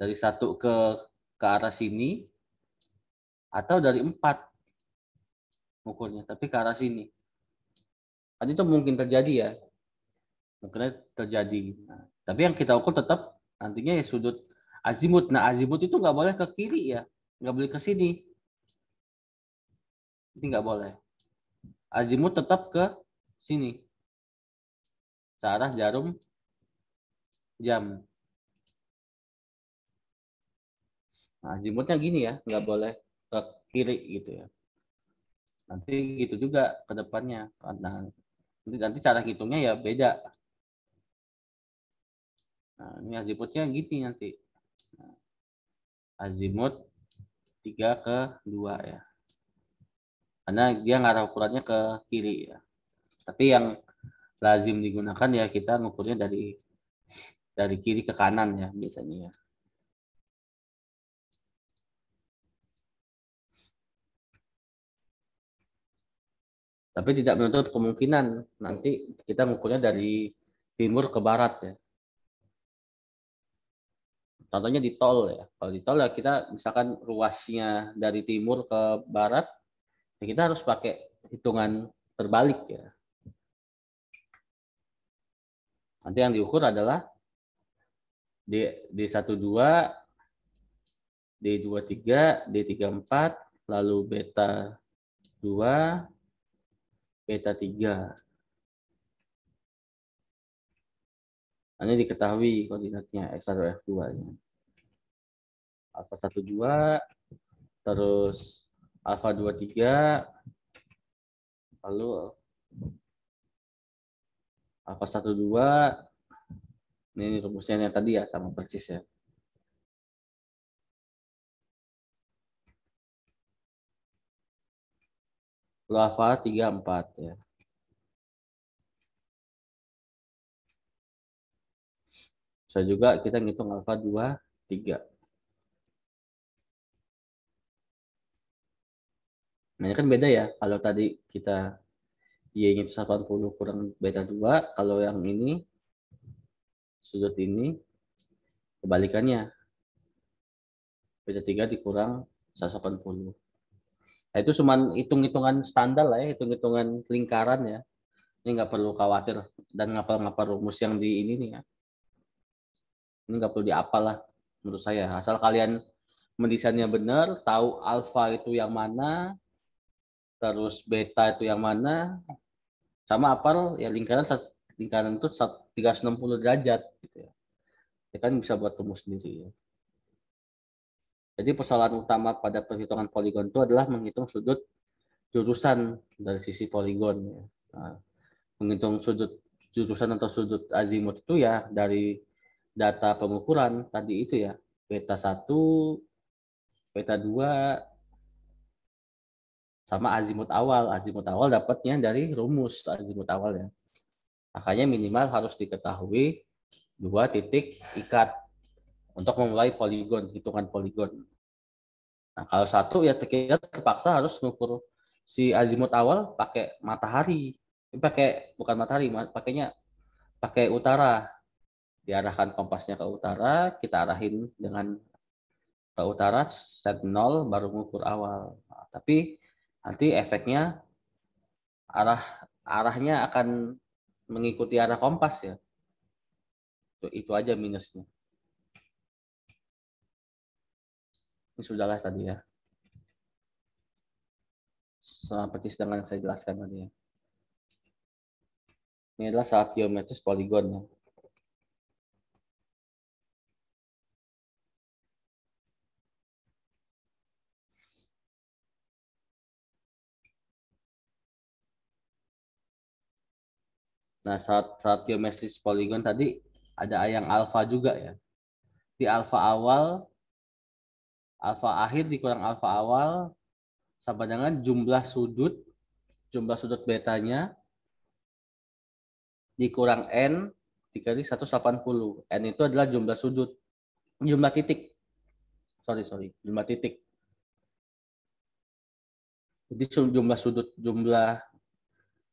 Speaker 1: dari satu ke ke arah sini atau dari empat ukurnya, tapi ke arah sini. Kan itu mungkin terjadi ya, mungkin terjadi. Nah, tapi yang kita ukur tetap Nantinya ya sudut azimut. Nah azimut itu nggak boleh ke kiri ya, nggak boleh ke sini. Ini nggak boleh. Azimut tetap ke sini. Searah jarum jam. Nah, azimutnya gini ya, nggak boleh ke kiri gitu ya. Nanti gitu juga ke depannya. Nah, nanti cara hitungnya ya beda. Nah, ini azimutnya gini nanti. Nah, azimut 3 ke 2 ya. Karena dia ngarah ukurannya ke kiri ya. Tapi yang lazim digunakan ya kita ngukurnya dari dari kiri ke kanan ya biasanya ya. Tapi tidak menutup kemungkinan nanti kita ngukurnya dari timur ke barat ya. Contohnya di tol ya. Kalau di tol ya kita misalkan ruasnya dari timur ke barat, ya kita harus pakai hitungan terbalik ya. Nanti yang diukur adalah D D12 D23 D34 lalu beta 2 beta 3 hanya diketahui koordinatnya X1 F2 nya alfa 12 terus alfa 23 lalu alfa 12 ini rumusnya yang tadi ya sama persis ya
Speaker 2: lalu alfa 34 ya bisa juga kita ngitung alfa 2
Speaker 1: 3 Nah, ini kan beda ya. Kalau tadi kita Y-nya itu kurang beta 2. Kalau yang ini, sudut ini, kebalikannya. Beta 3 dikurang 180. Nah, itu cuma hitung-hitungan standar lah ya, hitung-hitungan lingkaran ya. Ini nggak perlu khawatir dan ngapal-ngapal rumus yang di ini nih ya. Ini nggak perlu diapal lah menurut saya. Asal kalian mendesainnya benar, tahu alfa itu yang mana, terus beta itu yang mana sama apal ya lingkaran lingkaran itu 360 derajat gitu ya. ya kan bisa buat temu sendiri ya. Jadi persoalan utama pada perhitungan poligon itu adalah menghitung sudut jurusan dari sisi poligon ya. Nah, menghitung sudut jurusan atau sudut azimut itu ya dari data pengukuran tadi itu ya beta 1, beta 2, sama azimut awal. Azimut awal dapatnya dari rumus azimut awal ya. Makanya minimal harus diketahui dua titik ikat untuk memulai poligon, hitungan poligon. Nah, kalau satu ya terkira terpaksa harus mengukur si azimut awal pakai matahari. Pakai bukan matahari, pakainya pakai utara. Diarahkan kompasnya ke utara, kita arahin dengan ke utara set 0 baru mengukur awal. Nah, tapi nanti efeknya arah arahnya akan mengikuti arah kompas ya. Itu, itu aja minusnya. Ini sudahlah tadi ya.
Speaker 2: Seperti sedang saya jelaskan tadi ya. Ini adalah saat geometris poligon ya.
Speaker 1: Nah, saat saat geometris poligon tadi ada yang alfa juga ya. Di alfa awal, alfa akhir dikurang alfa awal sama dengan jumlah sudut, jumlah sudut betanya dikurang n dikali 180. N itu adalah jumlah sudut, jumlah titik. Sorry, sorry, jumlah titik. Jadi jumlah sudut, jumlah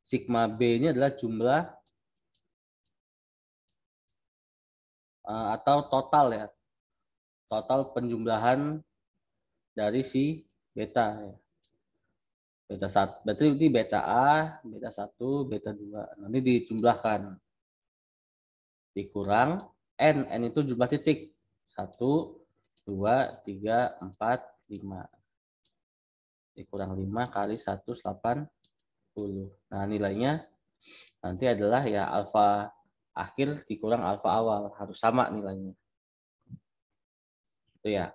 Speaker 1: sigma B ini adalah jumlah Eh, atau total ya total penjumlahan dari si beta ya. beta satu berarti ini beta a beta satu beta dua nanti dijumlahkan dikurang n n itu jumlah titik satu dua tiga empat lima dikurang lima kali satu delapan puluh nah nilainya nanti adalah ya alfa akhir dikurang alfa awal harus sama nilainya itu ya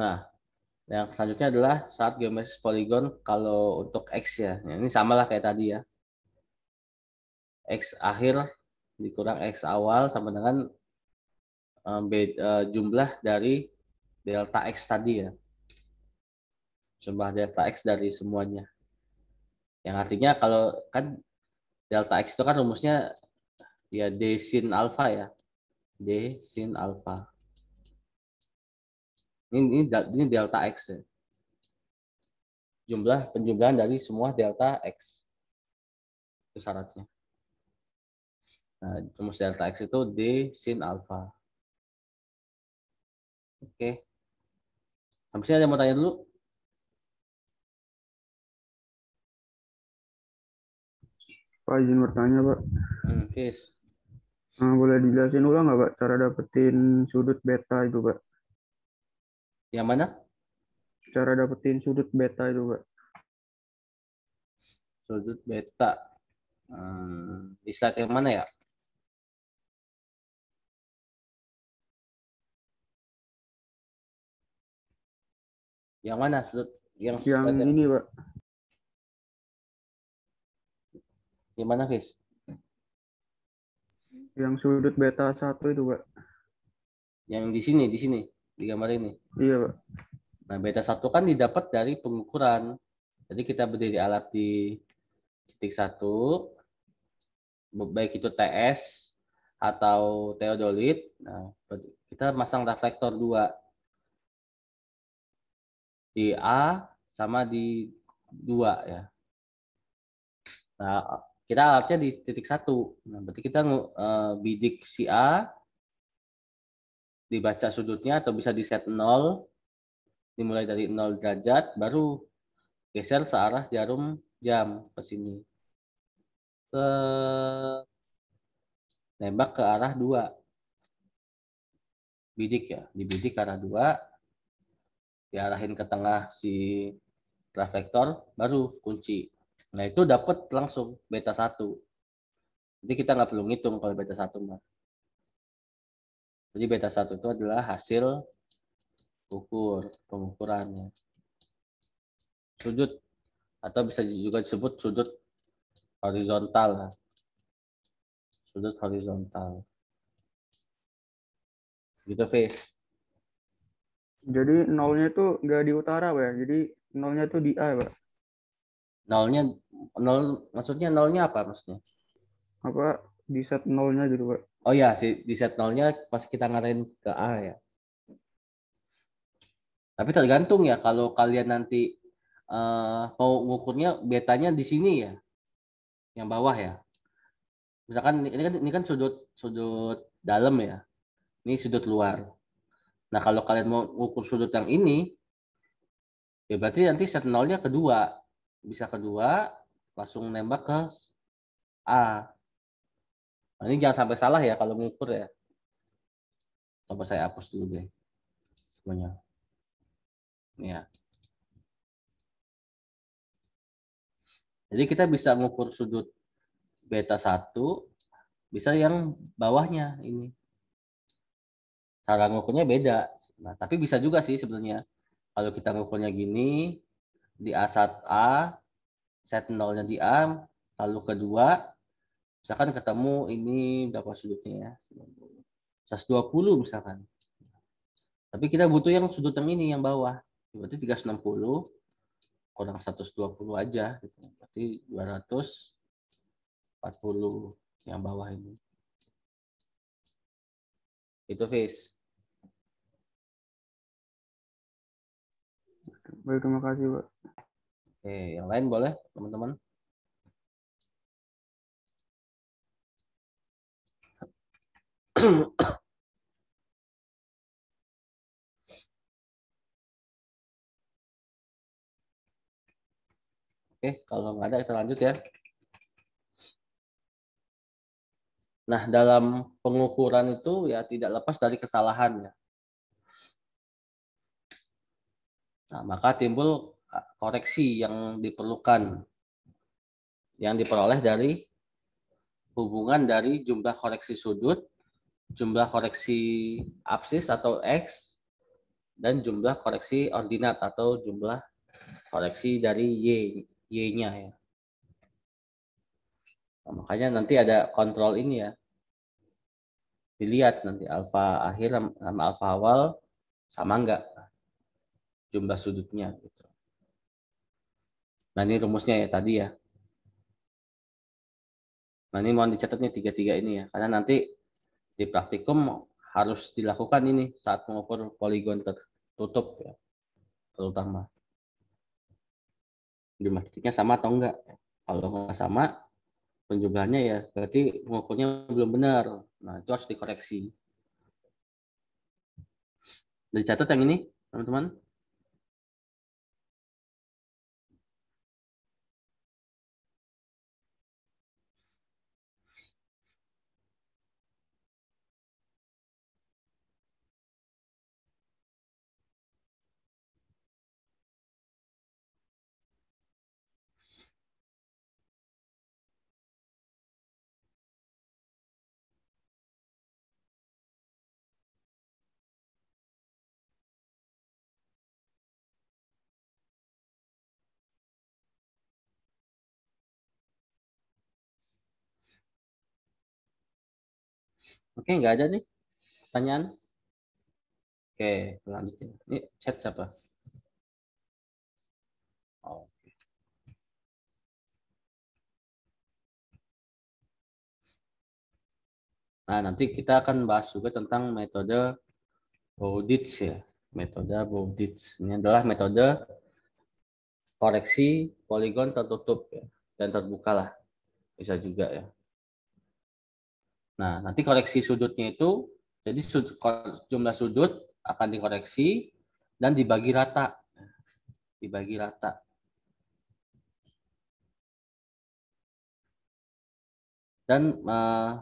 Speaker 1: Nah, yang selanjutnya adalah saat geometris poligon kalau untuk X ya. Nah, ini samalah kayak tadi ya. X akhir dikurang X awal sama dengan um, be, uh, jumlah dari delta X tadi ya. Jumlah delta X dari semuanya. Yang artinya kalau kan delta X itu kan rumusnya ya D sin alpha ya. D sin alpha Ini, ini, ini delta X ya. Jumlah penjumlahan dari semua delta X. Itu syaratnya. Nah, rumus delta X itu di sin alfa. Oke. sampai sini ada yang mau tanya dulu?
Speaker 3: Pak izin bertanya Pak. Hmm, Nah, boleh dijelasin ulang nggak Pak cara dapetin sudut beta itu Pak? Yang mana? Cara dapetin sudut beta itu Pak.
Speaker 1: Sudut beta. Hmm,
Speaker 2: di slide yang mana ya? Yang mana sudut? Yang, yang sudut ini, Pak. yang mana Fis?
Speaker 3: Yang sudut beta satu itu, Pak.
Speaker 1: Yang di sini, di sini, di gambar ini. Iya, Pak. Nah, beta satu kan didapat dari pengukuran. Jadi kita berdiri alat di titik satu, baik itu TS atau teodolit. Nah, kita masang reflektor dua di A sama di 2 ya. Nah, kita alatnya di titik satu. Nah, berarti kita uh, bidik si A dibaca sudutnya atau bisa di set 0 dimulai dari 0 derajat baru geser searah jarum jam ke sini. Ke nembak ke arah 2. Bidik ya, dibidik ke arah 2 diarahin ke tengah si graph baru kunci nah itu dapat langsung beta 1 jadi kita nggak perlu ngitung kalau beta 1 mah jadi beta 1 itu adalah hasil ukur pengukurannya sudut atau bisa juga disebut sudut horizontal sudut horizontal gitu face
Speaker 3: jadi nolnya tuh nggak di utara, ya? Jadi nolnya tuh di A, Pak.
Speaker 1: Nolnya nol maksudnya nolnya apa maksudnya?
Speaker 3: Apa di set nolnya gitu, Pak.
Speaker 1: Oh iya, si di set nolnya pas kita ngarahin ke A ya. Tapi tergantung ya kalau kalian nanti uh, mau ngukurnya betanya di sini ya. Yang bawah ya. Misalkan ini kan ini kan sudut sudut dalam ya. Ini sudut luar Nah, kalau kalian mau ukur sudut yang ini, ya berarti nanti set nolnya kedua. Bisa kedua, langsung nembak ke A. Nah, ini jangan sampai salah ya kalau ngukur ya. Coba saya hapus dulu deh semuanya. Ya. Jadi kita bisa ngukur sudut beta 1, bisa yang bawahnya ini cara ngukurnya beda. Nah, tapi bisa juga sih sebenarnya. Kalau kita ngukurnya gini, di A 1 A, set nolnya di A, lalu kedua, misalkan ketemu ini berapa sudutnya ya? 120 misalkan. Tapi kita butuh yang sudut yang ini, yang bawah. Berarti 360 kurang 120 aja. Gitu. Berarti 240 yang bawah ini. Itu face.
Speaker 2: Baik, terima kasih, Pak. Oke, yang lain boleh, teman-teman. Oke,
Speaker 1: kalau nggak ada kita lanjut ya. Nah, dalam pengukuran itu ya tidak lepas dari kesalahan ya. Nah, maka timbul ah, koreksi yang diperlukan yang diperoleh dari hubungan dari jumlah koreksi sudut, jumlah koreksi absis atau X, dan jumlah koreksi ordinat atau jumlah koreksi dari Y, Y-nya ya. Nah, makanya nanti ada kontrol ini ya. Dilihat nanti alfa akhir sama alfa awal sama enggak jumlah sudutnya gitu. Nah ini rumusnya ya tadi ya. Nah ini mohon dicatat nih tiga-tiga ini ya, karena nanti di praktikum harus dilakukan ini saat mengukur poligon tertutup ya, terutama. Jumlah titiknya sama atau enggak? Kalau enggak sama, penjumlahannya ya berarti mengukurnya belum benar. Nah itu harus dikoreksi. Dicatat yang ini, teman-teman.
Speaker 2: Oke, nggak ada nih pertanyaan? Oke, lanjutin. Ini chat siapa? Oke.
Speaker 1: Nah, nanti kita akan bahas juga tentang metode Bowditch ya. Metode Bowditch. Ini adalah metode koreksi poligon tertutup ya. dan terbuka lah. Bisa juga ya. Nah, nanti koreksi sudutnya itu, jadi jumlah sudut akan dikoreksi dan dibagi rata. Dibagi rata. Dan uh,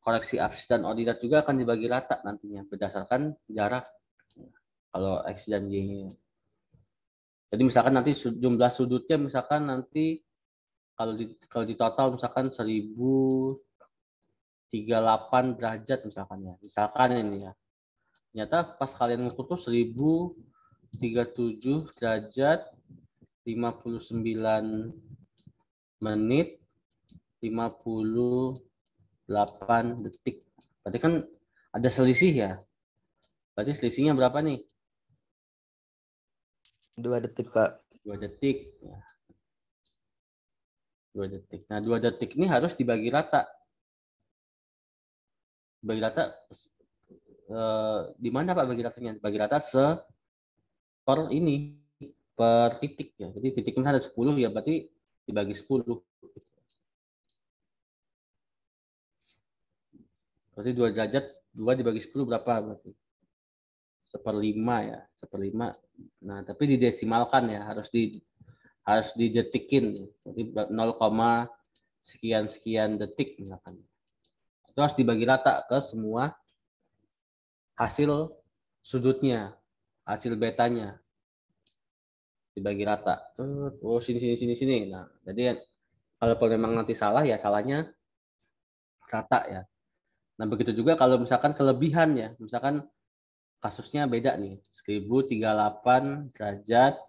Speaker 1: koreksi absis dan ordinat juga akan dibagi rata nantinya berdasarkan jarak kalau X dan y Jadi misalkan nanti jumlah sudutnya misalkan nanti kalau di kalau di total misalkan 38 derajat misalkan ya. Misalkan ini ya. Ternyata pas kalian ngekutus 1037 derajat 59 menit 58 detik. Berarti kan ada selisih ya. Berarti selisihnya berapa nih? Dua detik, Pak. Dua detik. Ya. Dua detik. Nah, dua detik ini harus dibagi rata bagi rata eh, di mana Pak bagi ratanya? Bagi rata se per ini per titik ya. Jadi titiknya ada 10 ya berarti dibagi 10. Berarti 2 derajat 2 dibagi 10 berapa berarti? seperlima ya seperlima nah tapi didesimalkan ya harus di harus didetikin. jadi 0, sekian sekian detik misalkan itu harus dibagi rata ke semua hasil sudutnya, hasil betanya dibagi rata. Oh sini sini sini sini. Nah jadi kalau memang nanti salah ya salahnya rata ya. Nah begitu juga kalau misalkan kelebihan ya misalkan kasusnya beda nih 1038 derajat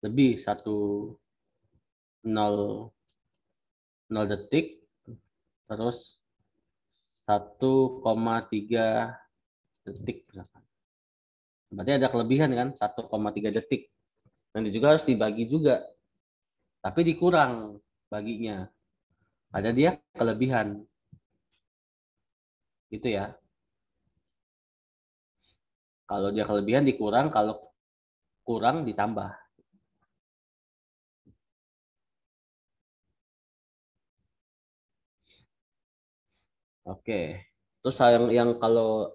Speaker 1: lebih 1 0 0 detik terus 1,3 detik. Misalkan. Berarti ada kelebihan kan 1,3 detik. Dan juga harus dibagi juga. Tapi dikurang baginya. Ada dia kelebihan. Gitu ya. Kalau dia kelebihan dikurang, kalau kurang ditambah. Oke. Terus yang yang kalau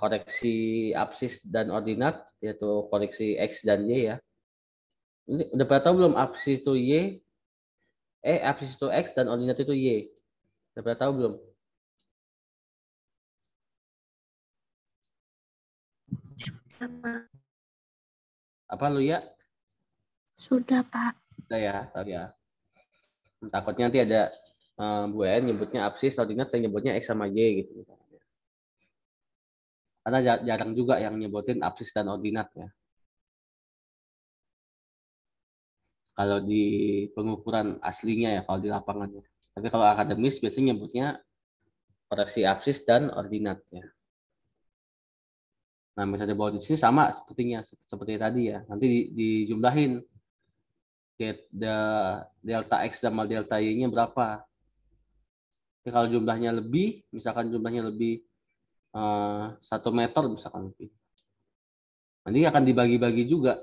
Speaker 1: koreksi absis dan ordinat yaitu koreksi x dan y ya. Ini udah pernah tahu belum absis itu y? Eh absis itu x dan ordinat itu y. Udah pernah tahu belum? Apa? Apa lu ya? Sudah, Pak. Sudah ya, sorry ya. Takutnya nanti ada Bu eh, N nyebutnya absis, koordinat saya nyebutnya X sama Y gitu Karena jarang juga yang nyebutin absis dan ordinat ya. Kalau di pengukuran aslinya ya, kalau di lapangannya. Tapi kalau akademis biasanya nyebutnya koreksi absis dan ordinat ya. Nah, misalnya bawah di sini sama sepertinya seperti tadi ya. Nanti di, dijumlahin delta x sama delta y-nya berapa kalau jumlahnya lebih, misalkan jumlahnya lebih eh, satu uh, meter misalkan lebih. Nanti akan dibagi-bagi juga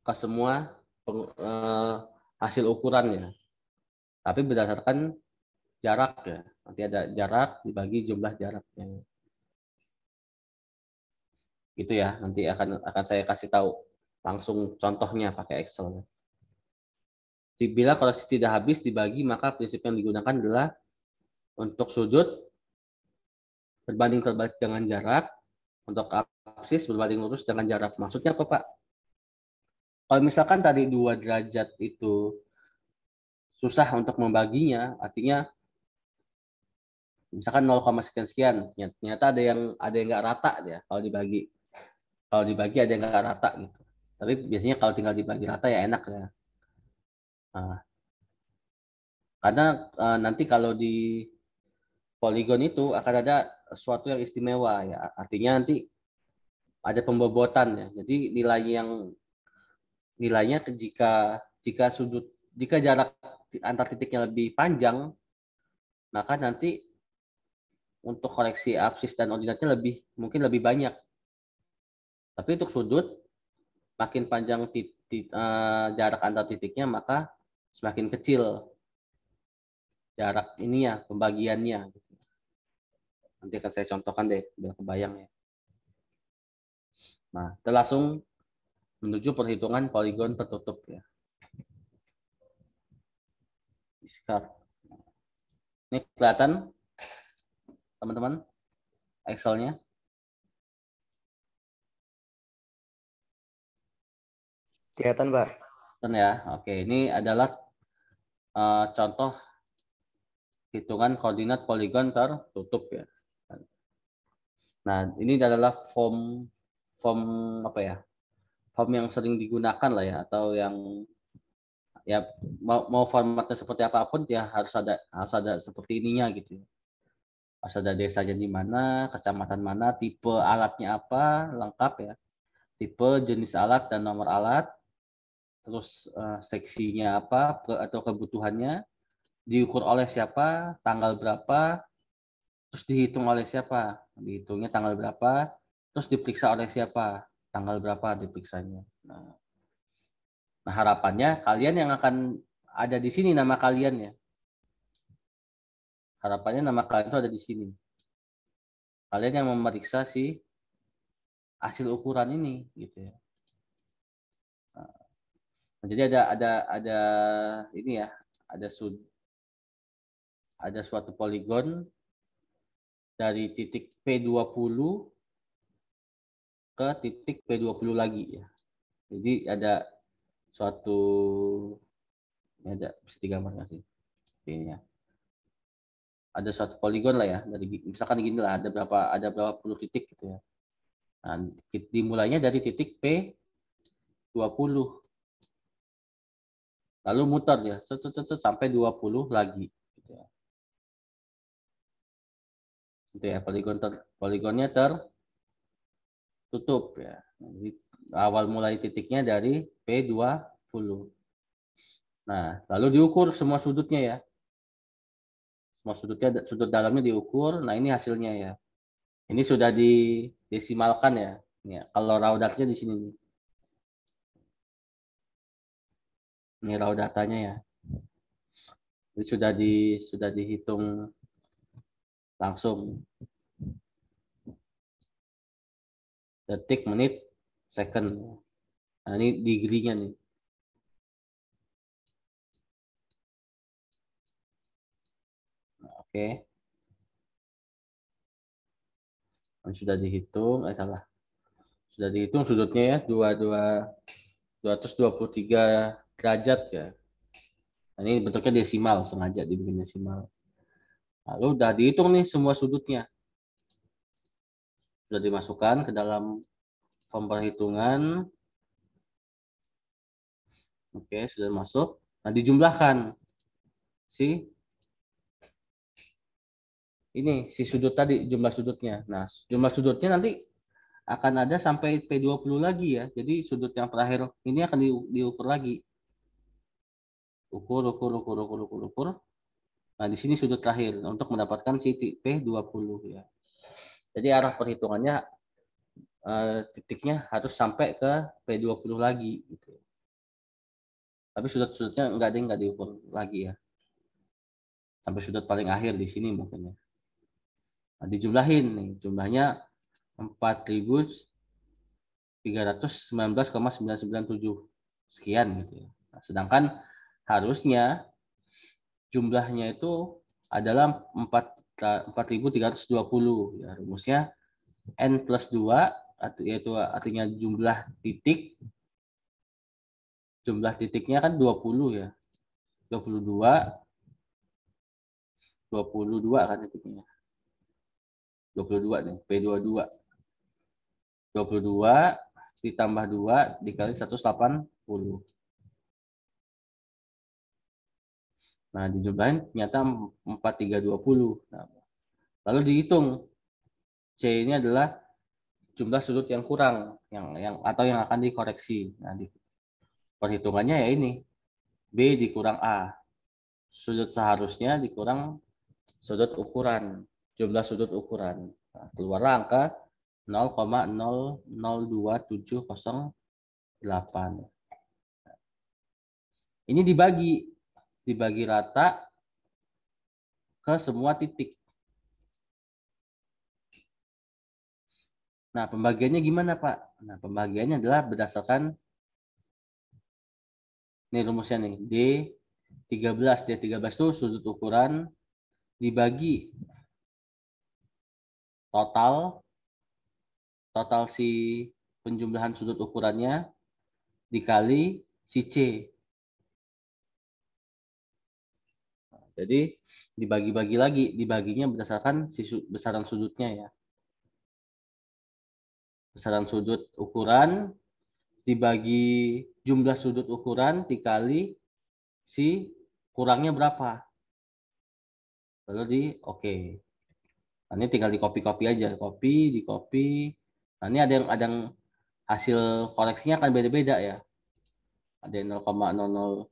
Speaker 1: ke semua peng, uh, hasil ukurannya. Tapi berdasarkan jarak ya. Nanti ada jarak dibagi jumlah jaraknya. itu ya, nanti akan akan saya kasih tahu langsung contohnya pakai Excel. Bila koleksi tidak habis dibagi, maka prinsip yang digunakan adalah untuk sudut berbanding terbalik dengan jarak. Untuk absis berbanding lurus dengan jarak. Maksudnya apa, Pak? Kalau misalkan tadi dua derajat itu susah untuk membaginya, artinya misalkan 0, sekian sekian, ternyata ada yang ada yang nggak rata ya kalau dibagi. Kalau dibagi ada yang nggak rata gitu. Tapi biasanya kalau tinggal dibagi rata ya enak ya. Nah, karena eh, nanti kalau di poligon itu akan ada sesuatu yang istimewa ya artinya nanti ada pembobotan ya jadi nilai yang nilainya jika jika sudut jika jarak antar titiknya lebih panjang maka nanti untuk koleksi absis dan ordinatnya lebih mungkin lebih banyak tapi untuk sudut makin panjang titik, uh, eh, jarak antar titiknya maka semakin kecil jarak ini ya pembagiannya Nanti akan saya contohkan deh, biar kebayang ya. Nah, kita langsung menuju perhitungan poligon tertutup ya. Discard. Ini kelihatan teman-teman Excelnya.
Speaker 2: Kelihatan, Pak. Kelihatan ya.
Speaker 1: Oke, ini adalah uh, contoh hitungan koordinat poligon tertutup ya. Nah, ini adalah form form apa ya? Form yang sering digunakan lah ya atau yang ya mau, mau formatnya seperti apapun ya harus ada harus ada seperti ininya gitu. Harus ada desa di mana, kecamatan mana, tipe alatnya apa, lengkap ya. Tipe, jenis alat dan nomor alat. Terus uh, seksinya apa atau kebutuhannya diukur oleh siapa, tanggal berapa, terus dihitung oleh siapa dihitungnya tanggal berapa terus diperiksa oleh siapa tanggal berapa diperiksanya nah, nah harapannya kalian yang akan ada di sini nama kalian ya harapannya nama kalian itu ada di sini kalian yang memeriksa si hasil ukuran ini gitu ya nah, jadi ada ada ada ini ya ada sud ada suatu poligon dari titik P20 ke titik P20 lagi ya. Jadi ada suatu ada bisa digambar nggak sih ini ya. Ada suatu poligon lah ya dari misalkan gini lah ada berapa ada berapa puluh titik gitu ya. Nah, dimulainya dari titik P 20 lalu muter ya sampai 20 lagi Itu ya poligon ter, poligonnya tertutup ya. Jadi awal mulai titiknya dari P20. Nah, lalu diukur semua sudutnya ya. Semua sudutnya sudut dalamnya diukur. Nah, ini hasilnya ya. Ini sudah didesimalkan ya. ya kalau raudatnya di sini Ini raw datanya ya. Ini sudah di sudah dihitung langsung
Speaker 2: detik, menit, second. Nah, ini degree-nya nih. Nah, oke. Okay.
Speaker 1: Ini sudah dihitung, eh salah. Sudah dihitung sudutnya ya, puluh 223 derajat ya. Nah, ini bentuknya desimal, sengaja dibikin desimal. Lalu nah, udah dihitung nih semua sudutnya. Sudah dimasukkan ke dalam pemperhitungan. Oke, sudah masuk. Nah, dijumlahkan si ini si sudut tadi jumlah sudutnya. Nah, jumlah sudutnya nanti akan ada sampai P20 lagi ya. Jadi sudut yang terakhir ini akan diukur lagi. Ukur, ukur, ukur, ukur, ukur, ukur. Nah, di sini sudut terakhir untuk mendapatkan titik P20 ya. Jadi arah perhitungannya eh, titiknya harus sampai ke P20 lagi gitu. Tapi sudut-sudutnya enggak ada enggak diukur lagi ya. Sampai sudut paling akhir di sini mungkin ya. Nah, dijumlahin nih, jumlahnya 4319,997 sekian gitu ya. Nah, sedangkan harusnya jumlahnya itu adalah 4320 ya rumusnya n plus 2 yaitu artinya jumlah titik jumlah titiknya kan 20 ya 22 22 kan titiknya 22 nih P22 22 ditambah 2 dikali 180 Nah, di dijumlahin ternyata 4320. Nah, lalu dihitung C ini adalah jumlah sudut yang kurang yang yang atau yang akan dikoreksi. Nah, di, perhitungannya ya ini B dikurang A. Sudut seharusnya dikurang sudut ukuran, jumlah sudut ukuran. Nah, keluar angka 0,002708. Nah, ini dibagi dibagi rata ke semua titik. Nah, pembagiannya gimana, Pak? Nah, pembagiannya adalah berdasarkan nih rumusnya nih, D13. D13 itu sudut ukuran dibagi total total si penjumlahan sudut ukurannya dikali si C. Jadi dibagi-bagi lagi, dibaginya berdasarkan besaran sudutnya ya. Besaran sudut ukuran dibagi jumlah sudut ukuran dikali si kurangnya berapa. Lalu di oke. Okay. Nah, ini tinggal di copy-copy aja, copy, di copy. Nah, ini ada yang ada yang hasil koreksinya akan beda-beda ya. Ada yang 0,00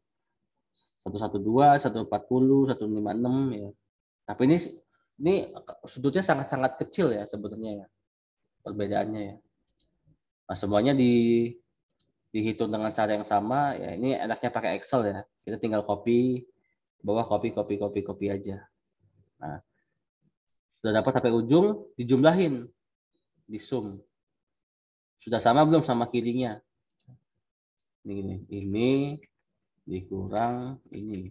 Speaker 1: 112, 140, 156 ya. Tapi ini ini sudutnya sangat-sangat kecil ya sebetulnya ya. Perbedaannya ya. Nah, semuanya di dihitung dengan cara yang sama ya ini enaknya pakai Excel ya. Kita tinggal copy bawah copy copy copy copy aja. Nah, sudah dapat sampai ujung dijumlahin di sum. Sudah sama belum sama kirinya? Ini Ini dikurang ini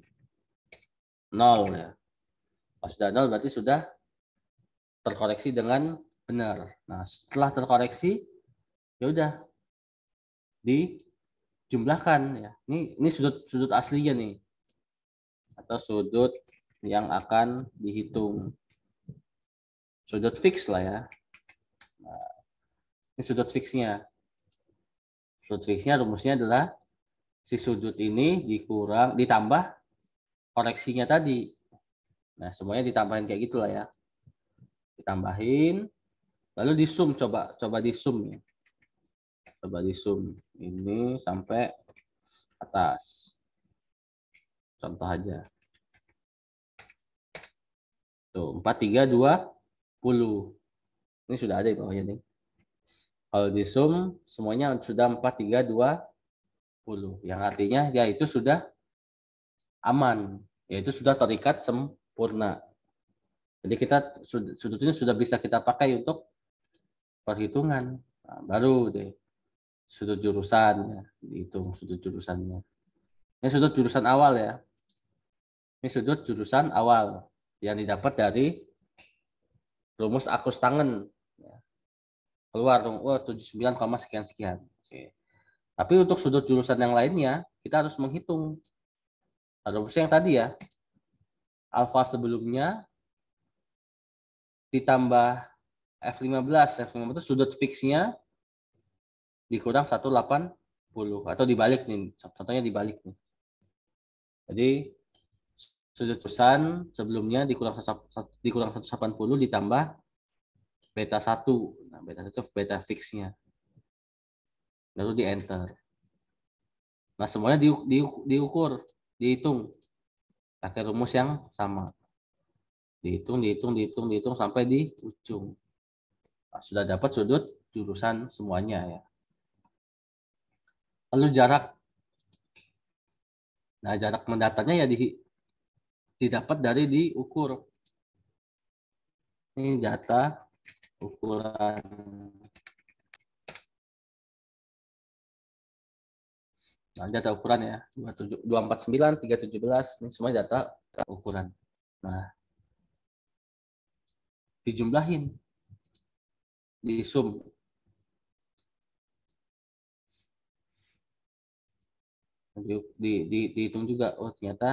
Speaker 1: nol ya. Pas sudah nol berarti sudah terkoreksi dengan benar. Nah setelah terkoreksi ya udah dijumlahkan ya. Ini ini sudut sudut aslinya nih atau sudut yang akan dihitung sudut fix lah ya. Nah, ini sudut fixnya. Sudut fixnya rumusnya adalah si sudut ini dikurang ditambah koreksinya tadi. Nah, semuanya ditambahin kayak gitulah ya. Ditambahin lalu di sum coba coba di sum ya. Coba di sum ini sampai atas. Contoh aja. Tuh, 4 3 2 10. Ini sudah ada di bawahnya nih. Kalau di sum semuanya sudah 4 3 2 yang artinya ya itu sudah aman, yaitu sudah terikat sempurna. Jadi kita sudut ini sudah bisa kita pakai untuk perhitungan. Nah, baru deh sudut jurusan ya, dihitung sudut jurusannya. Ini sudut jurusan awal ya. Ini sudut jurusan awal yang didapat dari rumus akustangan. tangan. Ya. Keluar, oh, 79, sekian-sekian. Oke. Tapi untuk sudut jurusan yang lainnya, kita harus menghitung. Harusnya yang tadi ya, alfa sebelumnya ditambah F15. F15 itu sudut fixnya dikurang 180. Atau dibalik nih, contohnya dibalik nih. Jadi sudut pesan sebelumnya dikurang, dikurang 180 ditambah beta 1. Nah, beta 1 beta fixnya lalu di enter. Nah, semuanya di, di, diukur, dihitung pakai rumus yang sama. Dihitung, dihitung, dihitung, dihitung sampai di ujung. Nah, sudah dapat sudut jurusan semuanya ya. Lalu jarak. Nah, jarak mendatangnya ya di, didapat dari diukur. Ini data ukuran
Speaker 2: Nah, data ukuran ya, 249,
Speaker 1: 317, ini semua data ukuran. Nah, dijumlahin, di sum. Di, di, di, dihitung juga, oh ternyata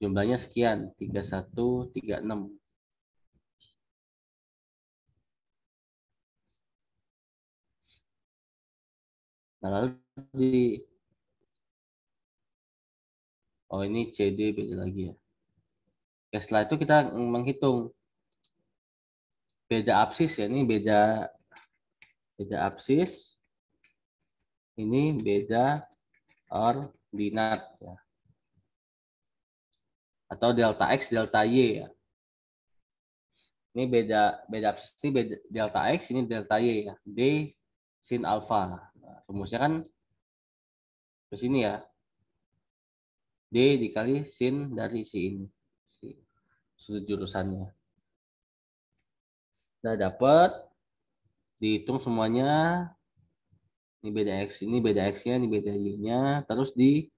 Speaker 1: jumlahnya sekian, 31,
Speaker 2: 36. Nah, lalu di
Speaker 1: oh ini CD beda lagi ya Oke, ya, setelah itu kita menghitung beda absis ya ini beda beda absis ini beda ordinat ya atau delta x delta y ya ini beda beda absis ini beda delta x ini delta y ya d sin nah, rumusnya kan ke sini ya. D dikali sin dari si ini. Si sudut jurusannya. Sudah dapat dihitung semuanya. Ini beda X, ini beda X-nya, ini beda Y-nya. Terus di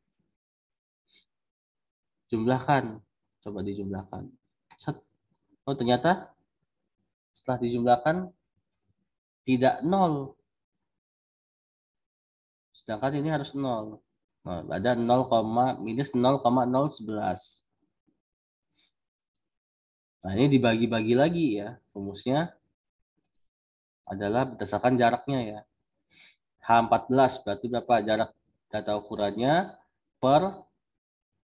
Speaker 1: jumlahkan. Coba dijumlahkan. Set. Oh, ternyata setelah dijumlahkan tidak nol. Sedangkan ini harus nol. Nah, ada 0, minus 0,011. Nah, ini dibagi-bagi lagi ya. Rumusnya adalah berdasarkan jaraknya ya. H14 berarti berapa jarak data ukurannya per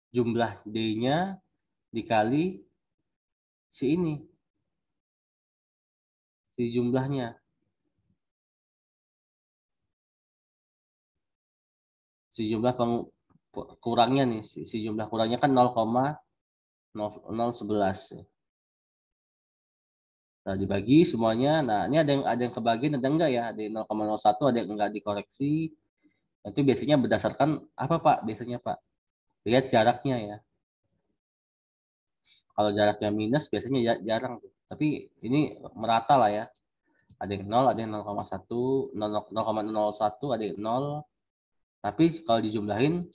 Speaker 1: jumlah D-nya dikali si ini. Si jumlahnya.
Speaker 2: si jumlah peng,
Speaker 1: kurangnya nih si, si jumlah kurangnya kan 0,011 Nah, dibagi semuanya. Nah, ini ada yang ada yang kebagian ada enggak ya? di 0,01 ada yang enggak dikoreksi. Nah, itu biasanya berdasarkan apa, Pak? Biasanya, Pak. Lihat jaraknya ya. Kalau jaraknya minus biasanya jarang Tapi ini merata lah ya. Ada yang 0, ada yang 0,1, 0,01, ada yang 0, tapi kalau dijumlahin,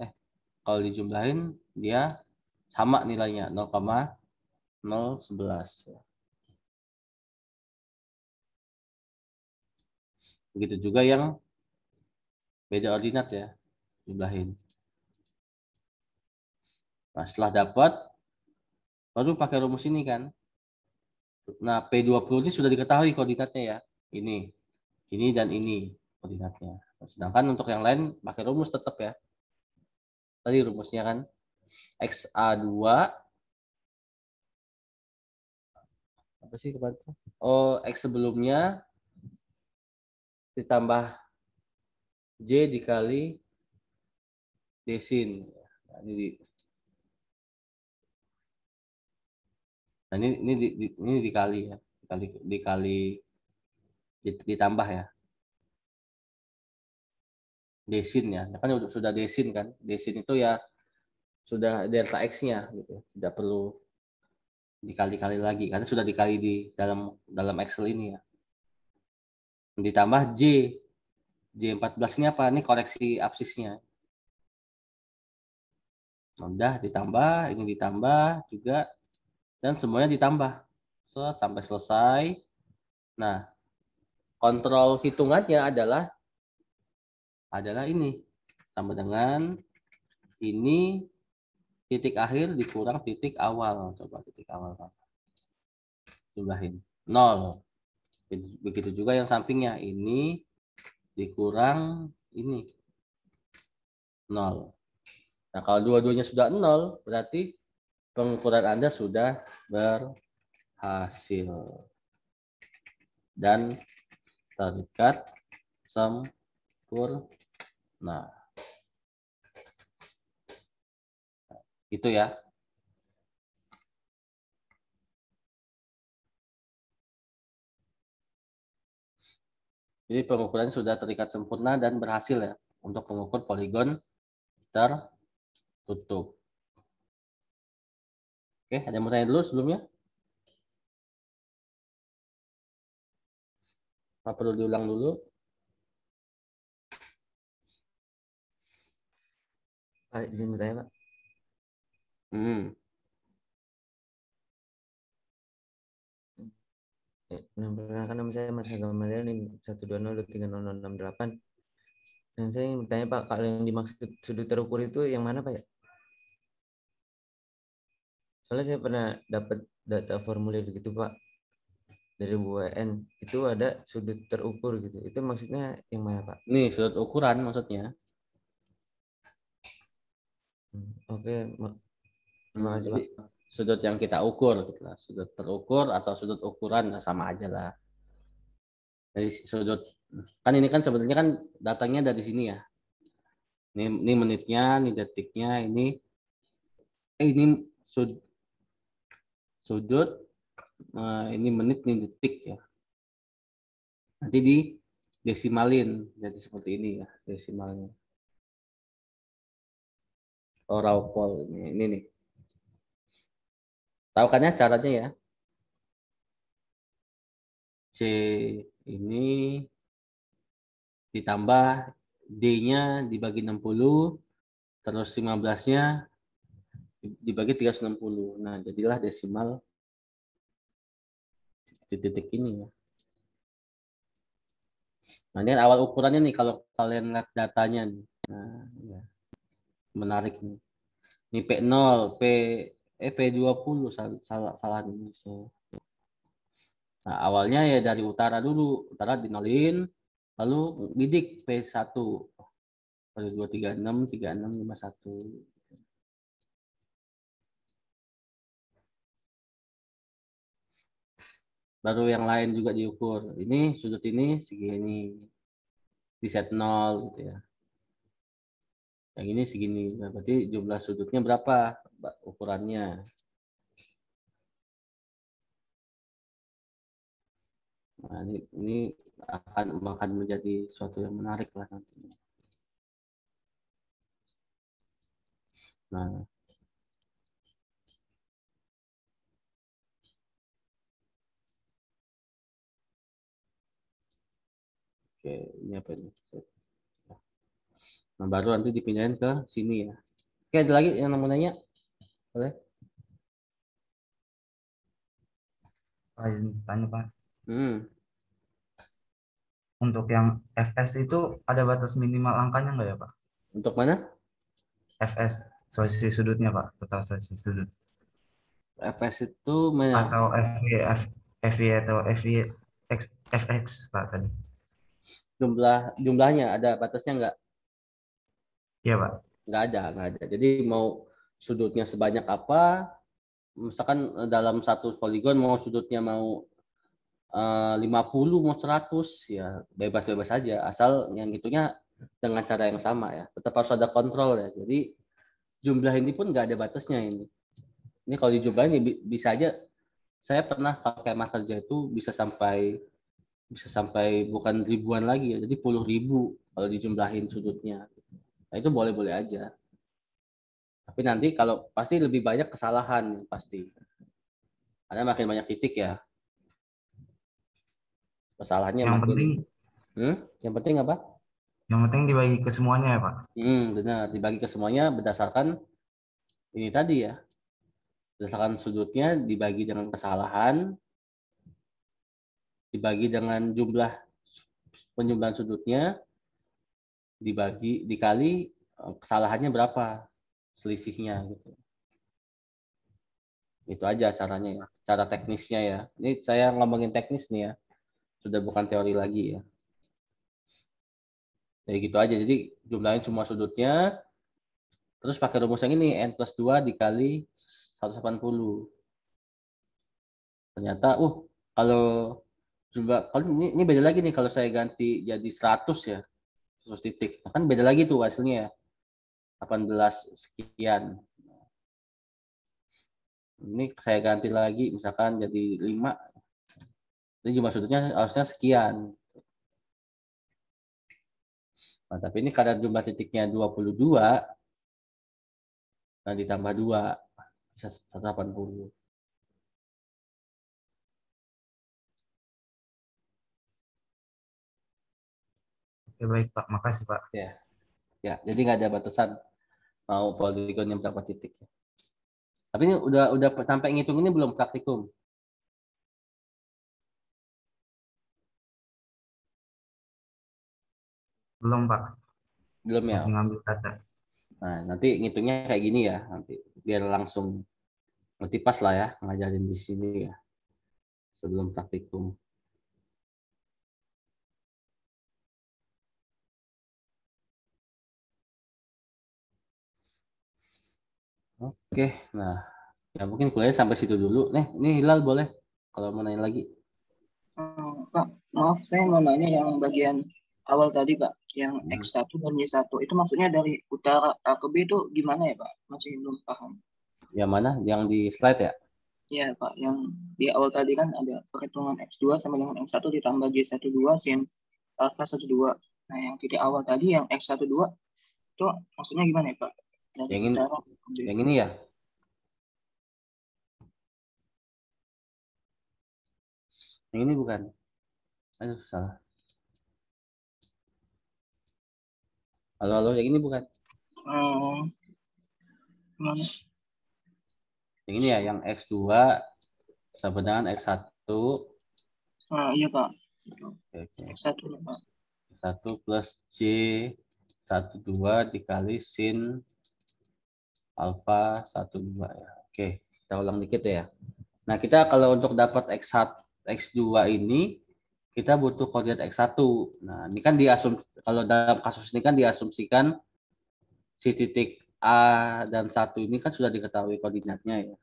Speaker 1: eh kalau dijumlahin dia sama nilainya
Speaker 2: 0,011.
Speaker 1: Begitu juga yang beda ordinat ya, jumlahin. Nah, setelah dapat, baru pakai rumus ini kan. Nah, P20 ini sudah diketahui koordinatnya ya. Ini, ini dan ini koordinatnya sedangkan untuk yang lain pakai rumus tetap ya. Tadi rumusnya kan xa dua apa sih kemarin? Oh, X sebelumnya ditambah J dikali desin. Nah, ini di, nah ini ini, di, ini dikali ya, dikali dikali ditambah ya desin ya. ya kan sudah desin kan. Desin itu ya sudah delta x-nya gitu. Tidak perlu dikali-kali lagi karena sudah dikali di dalam dalam Excel ini ya. Ditambah J. J14 ini apa? Ini koreksi absisnya. sudah ditambah, ini ditambah juga dan semuanya ditambah. So, sampai selesai. Nah, kontrol hitungannya adalah adalah ini. Sama dengan ini titik akhir dikurang titik awal. Coba titik awal. Jumlahin. 0. Begitu juga yang sampingnya. Ini dikurang ini. 0. Nah, kalau dua-duanya sudah nol berarti pengukuran Anda sudah berhasil. Dan terikat sempurna. Nah, itu ya. Jadi pengukuran sudah terikat sempurna dan berhasil ya untuk mengukur poligon tertutup.
Speaker 2: Oke, ada yang mau tanya dulu sebelumnya? Apa perlu diulang dulu? Pak, izin bertanya, Pak. Hmm.
Speaker 3: Ya, nah, nama saya Mas Gamaliel NIM 120230068. Dan saya ingin bertanya Pak, kalau
Speaker 1: yang dimaksud sudut terukur itu yang mana Pak ya? Soalnya saya pernah dapat data formulir gitu Pak dari BUN itu ada
Speaker 3: sudut terukur gitu. Itu maksudnya yang mana Pak? Nih
Speaker 1: sudut ukuran maksudnya.
Speaker 3: Oke, Mas.
Speaker 1: Sudut yang kita ukur, gitu sudut terukur atau sudut ukuran nah, sama aja lah. Dari sudut kan ini kan sebenarnya kan datangnya dari sini ya. Ini, ini menitnya, ini detiknya, ini eh, ini sud, sudut, eh, ini menit, ini detik ya. Nanti di desimalin jadi seperti ini ya desimalnya. Oh, Pol ini, ini nih. Tahu kan ya caranya ya? C ini ditambah D-nya dibagi 60, terus 15-nya dibagi 360. Nah, jadilah desimal di titik ini ya. Nah, ini awal ukurannya nih kalau kalian lihat datanya nih. Nah, ya menarik nih. Ini P0, P eh P20 salah salah ini. So. Nah, awalnya ya dari utara dulu, utara dinolin, lalu didik P1. Pada 236 36 51. Baru yang lain juga diukur. Ini sudut ini segini di set 0 gitu ya yang ini segini. Nah, berarti jumlah sudutnya berapa ukurannya? Nah, ini, ini akan akan menjadi suatu yang menarik lah nantinya. Nah, Oke, ini apa ini? Set. Nah, baru nanti dipindahin ke sini ya. Oke, ada lagi yang mau nanya?
Speaker 3: Boleh? Ah, tanya, Pak. Hmm. Untuk yang FS itu ada batas minimal angkanya nggak ya, Pak? Untuk mana? FS, selisih sudutnya, Pak. Total selisih sudut.
Speaker 1: FS itu mana? Atau FY, e, FV e atau FY, e, FX, Pak, tadi. Jumlah, jumlahnya ada batasnya nggak? Iya, Pak. Nggak ada, nggak ada. Jadi mau sudutnya sebanyak apa, misalkan eh, dalam satu poligon mau sudutnya mau eh, uh, 50 mau 100 ya bebas-bebas saja asal yang itunya dengan cara yang sama ya tetap harus ada kontrol ya jadi jumlah ini pun nggak ada batasnya ini ini kalau dijumlahin ini bisa aja saya pernah pakai marker itu bisa sampai bisa sampai bukan ribuan lagi ya jadi puluh ribu kalau dijumlahin sudutnya Nah, itu boleh-boleh aja. Tapi nanti kalau pasti lebih banyak kesalahan pasti. ada makin banyak titik ya. Kesalahannya yang makin, penting. Hmm? Yang penting apa?
Speaker 2: Yang penting dibagi ke semuanya ya Pak. Hmm,
Speaker 1: benar. Dibagi ke semuanya berdasarkan ini tadi ya. Berdasarkan sudutnya dibagi dengan kesalahan, dibagi dengan jumlah penjumlahan sudutnya, dibagi dikali eh, kesalahannya berapa selisihnya gitu itu aja caranya ya cara teknisnya ya ini saya ngomongin teknis nih ya sudah bukan teori lagi ya jadi gitu aja jadi jumlahnya cuma sudutnya terus pakai rumus yang ini n plus 2 dikali 180 ternyata uh kalau jumlah kalau ini, ini beda lagi nih kalau saya ganti jadi 100 ya 100 titik. Nah, kan beda lagi tuh hasilnya ya. 18 sekian. Ini saya ganti lagi misalkan jadi 5. Ini jumlah sudutnya harusnya sekian. Nah, tapi ini kadar jumlah titiknya 22. Nah, ditambah 2 bisa 180.
Speaker 2: Oke baik Pak, makasih Pak. Ya,
Speaker 1: ya jadi nggak ada batasan mau poligonnya berapa titik. Tapi ini udah udah sampai ngitung ini belum praktikum.
Speaker 2: Belum Pak. Belum ya. ngambil data.
Speaker 1: Nah nanti ngitungnya kayak gini ya nanti biar langsung nanti pas lah ya ngajarin di sini ya sebelum praktikum. Oke, nah ya mungkin kuliah sampai situ dulu. Nih, ini Hilal boleh kalau mau nanya lagi.
Speaker 2: Eh, Pak, maaf saya mau nanya yang bagian awal tadi Pak, yang hmm. X1 dan Y1 itu maksudnya dari
Speaker 3: utara A ke B itu gimana ya Pak? Masih belum paham.
Speaker 1: Yang mana? Yang di slide ya?
Speaker 3: Iya Pak, yang di awal tadi kan ada perhitungan X2 sama dengan X1 ditambah Y12 sin alfa 12. Nah yang titik awal tadi yang X12 itu
Speaker 2: maksudnya gimana ya Pak? yang ini, yang ini ya? Yang ini bukan? Aduh, salah. Halo, halo, yang ini bukan? Oh.
Speaker 1: Yang ini ya, yang x dua sama dengan x satu.
Speaker 2: Ah, iya, Pak. Oke, oke. X1, Pak.
Speaker 1: x plus C12 dikali sin alfa dua ya. Oke, kita ulang dikit ya. Nah, kita kalau untuk dapat X1, X2 ini kita butuh koordinat X1. Nah, ini kan diasum kalau dalam kasus ini kan diasumsikan si titik A dan satu ini kan sudah diketahui koordinatnya ya.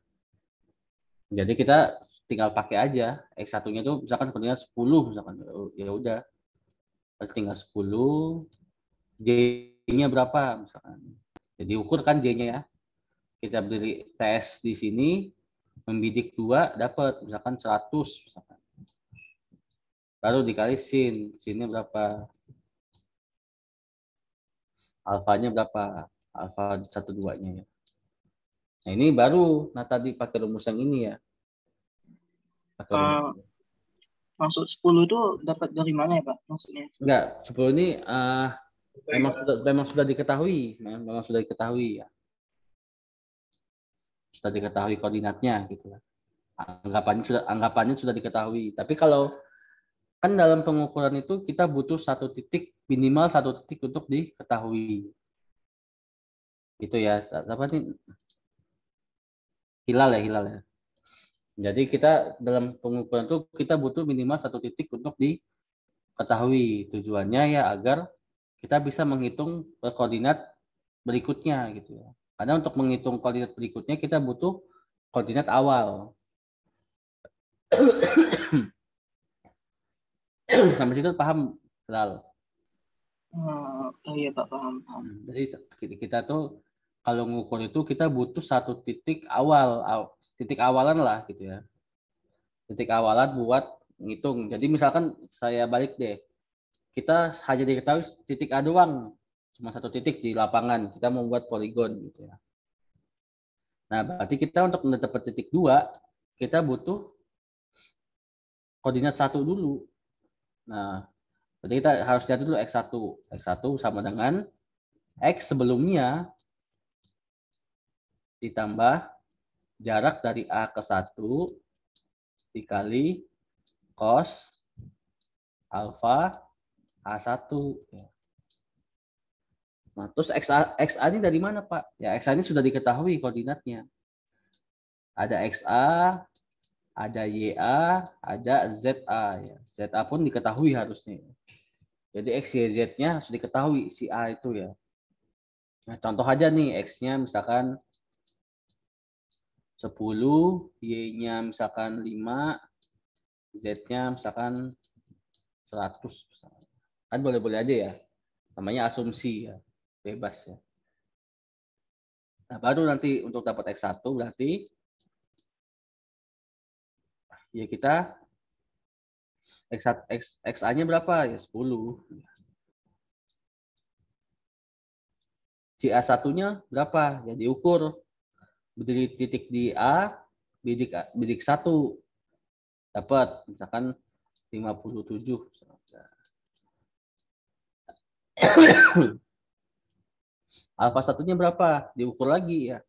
Speaker 1: Jadi kita tinggal pakai aja X1-nya itu misalkan koordinat 10 misalkan oh, ya udah. Tinggal 10 J-nya berapa misalkan. Jadi ukur kan J-nya ya kita beri tes di sini membidik dua dapat misalkan 100 misalkan. Baru dikali sin, sini berapa? Alfanya berapa? Alfa satu duanya ya. Nah ini baru, nah tadi pakai rumus yang ini ya. Pakai uh,
Speaker 2: maksud 10 itu dapat dari mana ya Pak? Maksudnya?
Speaker 1: Enggak, 10 ini uh, memang sudah memang sudah diketahui, memang sudah diketahui ya sudah diketahui koordinatnya gitu kan. Anggapannya sudah anggapannya sudah diketahui. Tapi kalau kan dalam pengukuran itu kita butuh satu titik minimal satu titik untuk diketahui. Itu ya apa nih? Hilal ya hilal ya. Jadi kita dalam pengukuran itu kita butuh minimal satu titik untuk diketahui tujuannya ya agar kita bisa menghitung koordinat berikutnya gitu ya. Karena untuk menghitung koordinat berikutnya kita butuh koordinat awal. Nah, Sampai situ paham, selalu.
Speaker 2: Oh, iya Pak, paham, paham.
Speaker 1: Hmm, jadi kita tuh kalau ngukur itu kita butuh satu titik awal, titik awalan lah gitu ya. Titik awalan buat ngitung. Jadi misalkan saya balik deh, kita hanya diketahui titik A doang cuma satu titik di lapangan kita membuat poligon gitu ya nah berarti kita untuk mendapat titik dua kita butuh koordinat satu dulu nah berarti kita harus cari dulu x1 x1 sama dengan x sebelumnya ditambah jarak dari a ke satu dikali cos alfa a1 ya Nah, terus XA, XA ini dari mana Pak? Ya XA ini sudah diketahui koordinatnya. Ada XA, ada YA, ada ZA. Ya. ZA pun diketahui harusnya. Jadi X, Y, Z-nya harus diketahui si A itu ya. Nah, contoh aja nih X-nya misalkan 10, Y-nya misalkan 5, Z-nya misalkan 100. Kan boleh-boleh aja ya. Namanya asumsi ya bebas ya. Nah, baru nanti untuk dapat X1 berarti ya kita X, X, XA-nya berapa? Ya 10. ca satunya berapa? Ya diukur. Berdiri titik di A, bidik, bidik 1. Dapat misalkan 57. Alfa satunya berapa? Diukur lagi ya.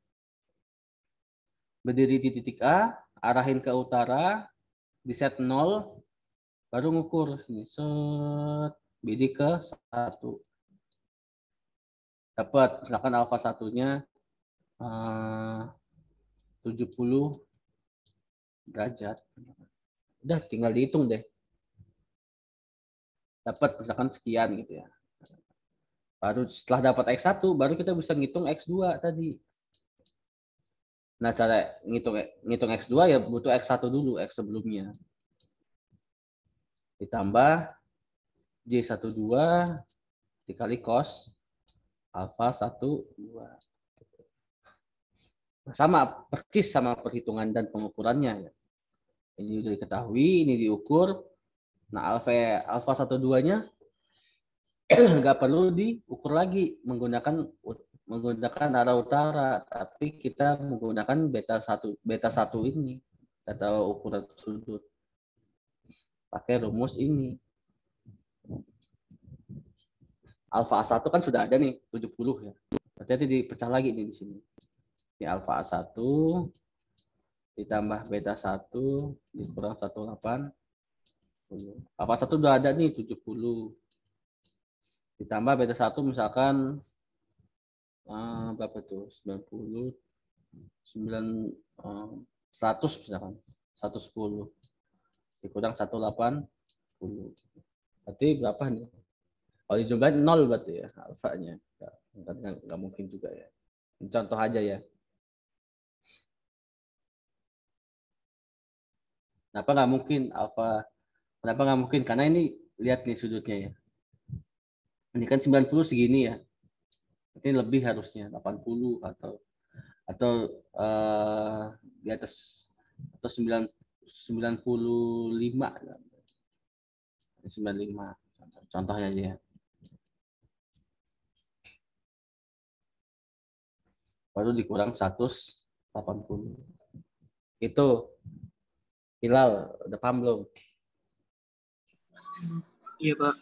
Speaker 1: Berdiri di titik A, arahin ke utara, di set 0, baru ngukur. Ini set, BD ke satu. Dapat, misalkan alfa satunya eh, uh, 70 derajat. Udah, tinggal dihitung deh. Dapat misalkan sekian gitu ya. Baru setelah dapat X1, baru kita bisa ngitung X2 tadi. Nah, cara ngitung e, ngitung X2 ya butuh X1 dulu, X sebelumnya. Ditambah J12 dikali cos alpha 12 Sama, persis sama perhitungan dan pengukurannya. Ya. Ini sudah diketahui, ini diukur. Nah, alfa, alfa 12-nya nggak perlu diukur lagi menggunakan menggunakan arah utara, tapi kita menggunakan beta satu beta satu ini atau ukuran sudut pakai rumus ini. Alfa A1 kan sudah ada nih 70 ya. Berarti dipecah lagi nih di sini. Ini alfa A1 ditambah beta 1 dikurang 18 delapan apa satu sudah ada nih 70 ditambah beta 1 misalkan uh, berapa tuh 90 9 uh, 100 misalkan 110 dikurang 180 berarti berapa nih kalau dijumlahin 0 berarti ya alfanya nggak, nggak mungkin juga ya contoh aja ya Kenapa nggak mungkin alfa? Kenapa nggak mungkin? Karena ini lihat nih sudutnya ya ini kan 90 segini ya ini lebih harusnya 80 atau atau uh, di atas atau 9, 95 95 contohnya aja ya baru dikurang 180 itu Hilal udah paham belum iya pak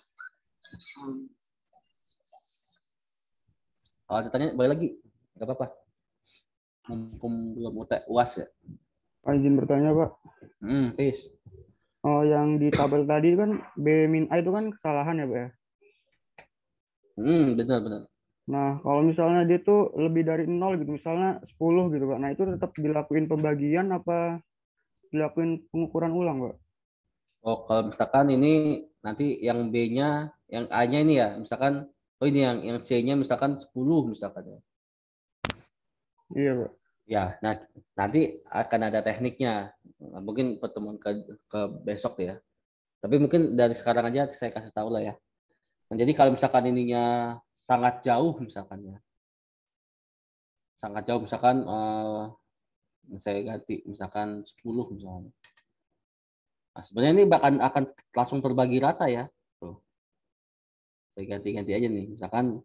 Speaker 1: kalau ditanya
Speaker 3: boleh lagi, nggak apa-apa.
Speaker 1: Mumpung belum uas ya.
Speaker 3: Pak, izin bertanya Pak. Hmm, please. Oh, yang di tabel tadi kan B min A itu kan kesalahan ya Pak ya?
Speaker 1: Hmm, benar benar.
Speaker 3: Nah, kalau misalnya dia tuh lebih dari nol gitu, misalnya 10 gitu Pak. Nah, itu tetap dilakuin pembagian apa dilakuin pengukuran ulang Pak?
Speaker 1: Oh, kalau misalkan ini nanti yang B-nya, yang A-nya ini ya, misalkan oh ini yang yang C-nya misalkan 10 misalkan ya. Iya, Pak. Ya, nah nanti akan ada tekniknya. Nah, mungkin pertemuan ke, ke besok ya. Tapi mungkin dari sekarang aja saya kasih tahu lah ya. Nah, jadi kalau misalkan ininya sangat jauh misalkan ya. Sangat jauh misalkan eh, saya ganti misalkan 10 misalkan. Nah, sebenarnya ini bahkan akan langsung terbagi rata ya saya ganti-ganti aja nih misalkan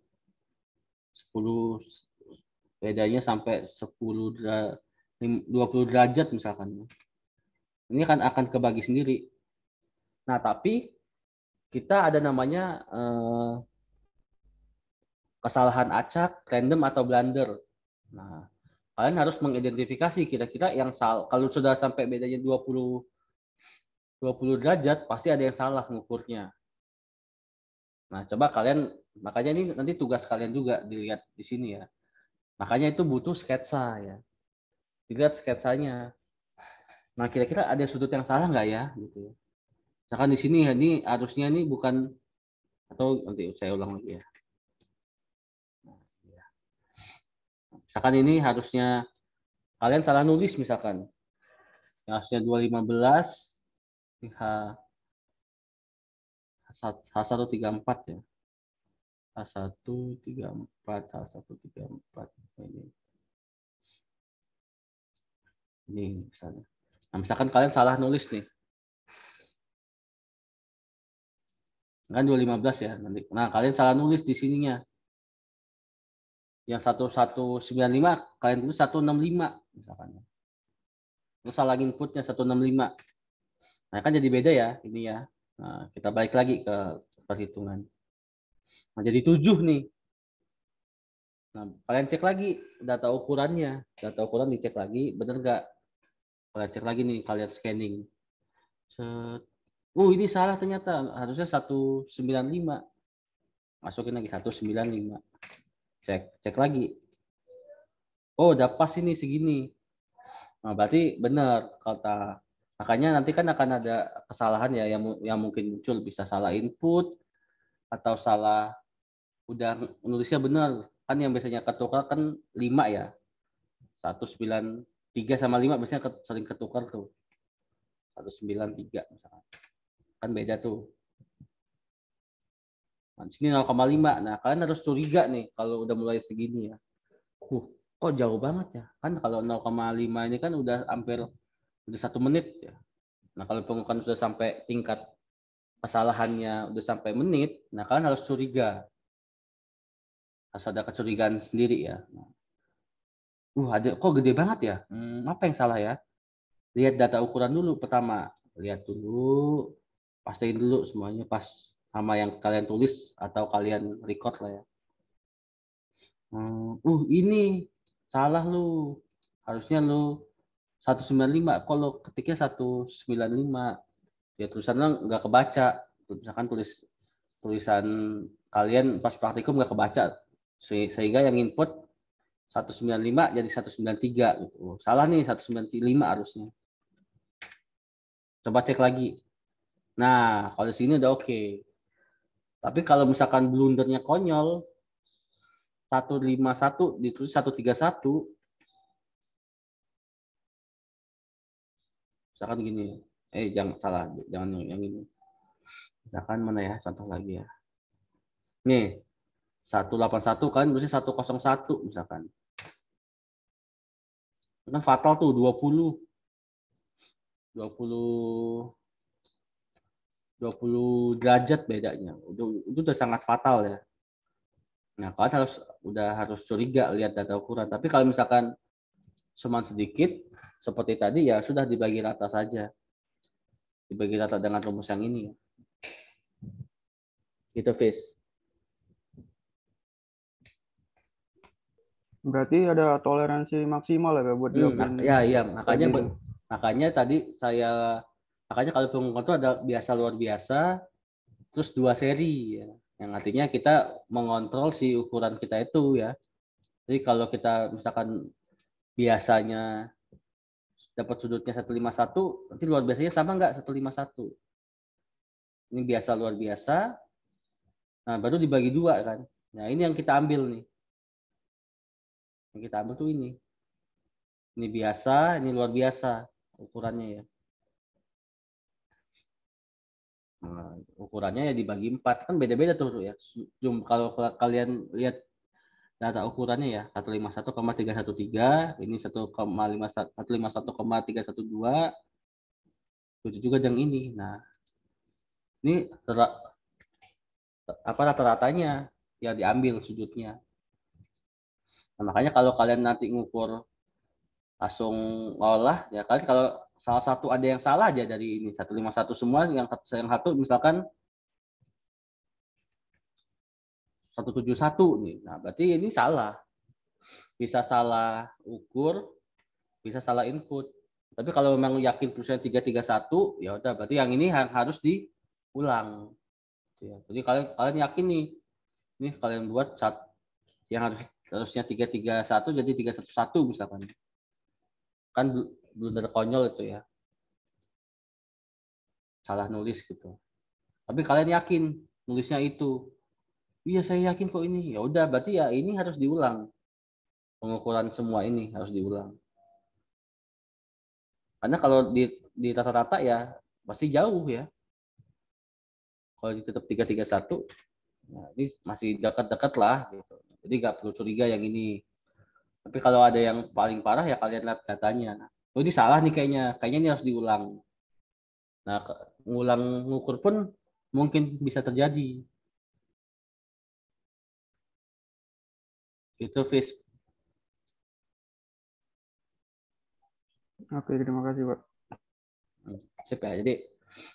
Speaker 1: 10 bedanya sampai 10 dua 20 derajat misalkan ini kan akan kebagi sendiri nah tapi kita ada namanya eh, kesalahan acak random atau blunder nah kalian harus mengidentifikasi kira-kira yang salah kalau sudah sampai bedanya 20 20 derajat pasti ada yang salah mengukurnya Nah, coba kalian makanya ini nanti tugas kalian juga dilihat di sini ya. Makanya itu butuh sketsa ya. Dilihat sketsanya. Nah, kira-kira ada sudut yang salah nggak ya gitu. Ya? Misalkan di sini ya, ini harusnya ini bukan atau nanti saya ulang lagi ya. Misalkan ini harusnya kalian salah nulis misalkan. Yang harusnya 215 H134 ya. H134 H134 ini. Ini misalnya.
Speaker 2: Nah, misalkan kalian salah nulis nih.
Speaker 1: Kan 215 ya nanti. Nah, kalian salah nulis di sininya. Yang 1195 kalian tulis 165 misalkan. Terus salah inputnya 165. Nah, kan jadi beda ya ini ya. Nah, kita balik lagi ke perhitungan. Nah, jadi tujuh nih. Nah, kalian cek lagi data ukurannya. Data ukuran dicek lagi, benar nggak? Kalian cek lagi nih, kalian scanning. Set. Oh, uh, ini salah ternyata. Harusnya 195. Masukin lagi 195. Cek, cek lagi. Oh, udah pas ini segini. Nah, berarti benar kata Makanya nanti kan akan ada kesalahan ya yang yang mungkin muncul bisa salah input atau salah udah nulisnya benar. Kan yang biasanya ketukar kan 5 ya. 193 sama 5 biasanya sering ketukar tuh. 193 misalkan. Kan beda tuh. Nah, di sini 0,5. Nah, kalian harus curiga nih kalau udah mulai segini ya. Uh, kok jauh banget ya? Kan kalau 0,5 ini kan udah hampir udah satu menit ya. Nah kalau pengukuran sudah sampai tingkat kesalahannya udah sampai menit, nah kalian harus curiga. Harus ada kecurigaan sendiri ya. Nah. Uh, ada kok gede banget ya? Hmm, apa yang salah ya? Lihat data ukuran dulu pertama. Lihat dulu, pastiin dulu semuanya pas sama yang kalian tulis atau kalian record lah ya. Hmm, uh, ini salah lu. Harusnya lu 195 kalau ketiknya 195 ya tulisannya nggak kebaca misalkan tulis tulisan kalian pas praktikum nggak kebaca sehingga yang input 195 jadi 193 gitu. Oh, salah nih 195 harusnya. Coba cek lagi. Nah, kalau di sini udah oke. Okay. Tapi kalau misalkan blundernya konyol 151 ditulis 131 misalkan gini eh jangan salah jangan yang, ini misalkan mana ya contoh lagi ya nih 181 kan berarti 101 misalkan karena fatal tuh 20 20 20 derajat bedanya. Itu, itu udah sangat fatal ya. Nah, kalian harus udah harus curiga lihat data ukuran. Tapi kalau misalkan cuma sedikit, seperti tadi ya sudah dibagi rata saja. Dibagi rata dengan rumus yang ini.
Speaker 3: Itu face. Berarti ada toleransi maksimal ya buat hmm, nah, Ya iya makanya
Speaker 1: makanya tadi saya makanya kalau pengukuran itu ada biasa luar biasa terus dua seri ya. Yang artinya kita mengontrol si ukuran kita itu ya. Jadi kalau kita misalkan biasanya dapat sudutnya 151, nanti luar biasanya sama nggak 151? Ini biasa luar biasa. Nah, baru dibagi dua kan. Nah, ini yang kita ambil nih. Yang kita ambil tuh ini. Ini biasa, ini luar biasa ukurannya ya. Nah, ukurannya ya dibagi empat kan beda-beda tuh ya. Jum, kalau kalian lihat data ukurannya ya 151,313 ini 1,51,312 itu juga yang ini nah ini apa rata-ratanya ya diambil sudutnya nah, makanya kalau kalian nanti ngukur langsung olah ya kalian kalau salah satu ada yang salah aja dari ini 151 semua yang yang satu misalkan 171 nih. Nah, berarti ini salah. Bisa salah ukur, bisa salah input. Tapi kalau memang yakin tulisannya 331, ya udah berarti yang ini harus diulang. Gitu ya. Jadi kalian kalian yakin nih, ini kalian buat cat yang harus harusnya 331 jadi 311 misalkan. Kan belum ada konyol itu ya. Salah nulis gitu. Tapi kalian yakin nulisnya itu iya saya yakin kok ini. Ya udah, berarti ya ini harus diulang. Pengukuran semua ini harus diulang. Karena kalau di di rata-rata ya masih jauh ya. Kalau ditutup 331, nah ya ini masih dekat-dekat lah gitu. Jadi nggak perlu curiga yang ini. Tapi kalau ada yang paling parah ya kalian lihat datanya. Oh ini salah nih kayaknya, kayaknya ini harus diulang. Nah, ngulang ngukur pun mungkin bisa terjadi. itu Fis.
Speaker 3: Oke, terima kasih, Pak.
Speaker 1: Sip ya. Jadi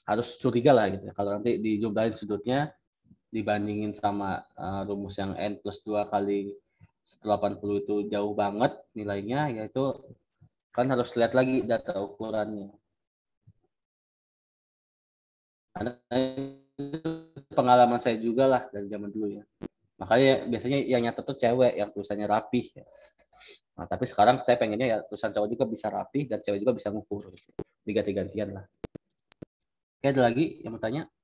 Speaker 1: harus curiga lah gitu. Kalau nanti dijumlahin sudutnya dibandingin sama uh, rumus yang n plus 2 kali 180 itu jauh banget nilainya yaitu kan harus lihat lagi data ukurannya. Karena pengalaman saya juga lah dari zaman dulu ya makanya biasanya yang nyata tuh cewek yang tulisannya rapi, ya. nah tapi sekarang saya pengennya ya tulisan cowok juga bisa rapi dan cewek juga bisa ngukur tiga tiga gantian lah oke ada lagi yang mau tanya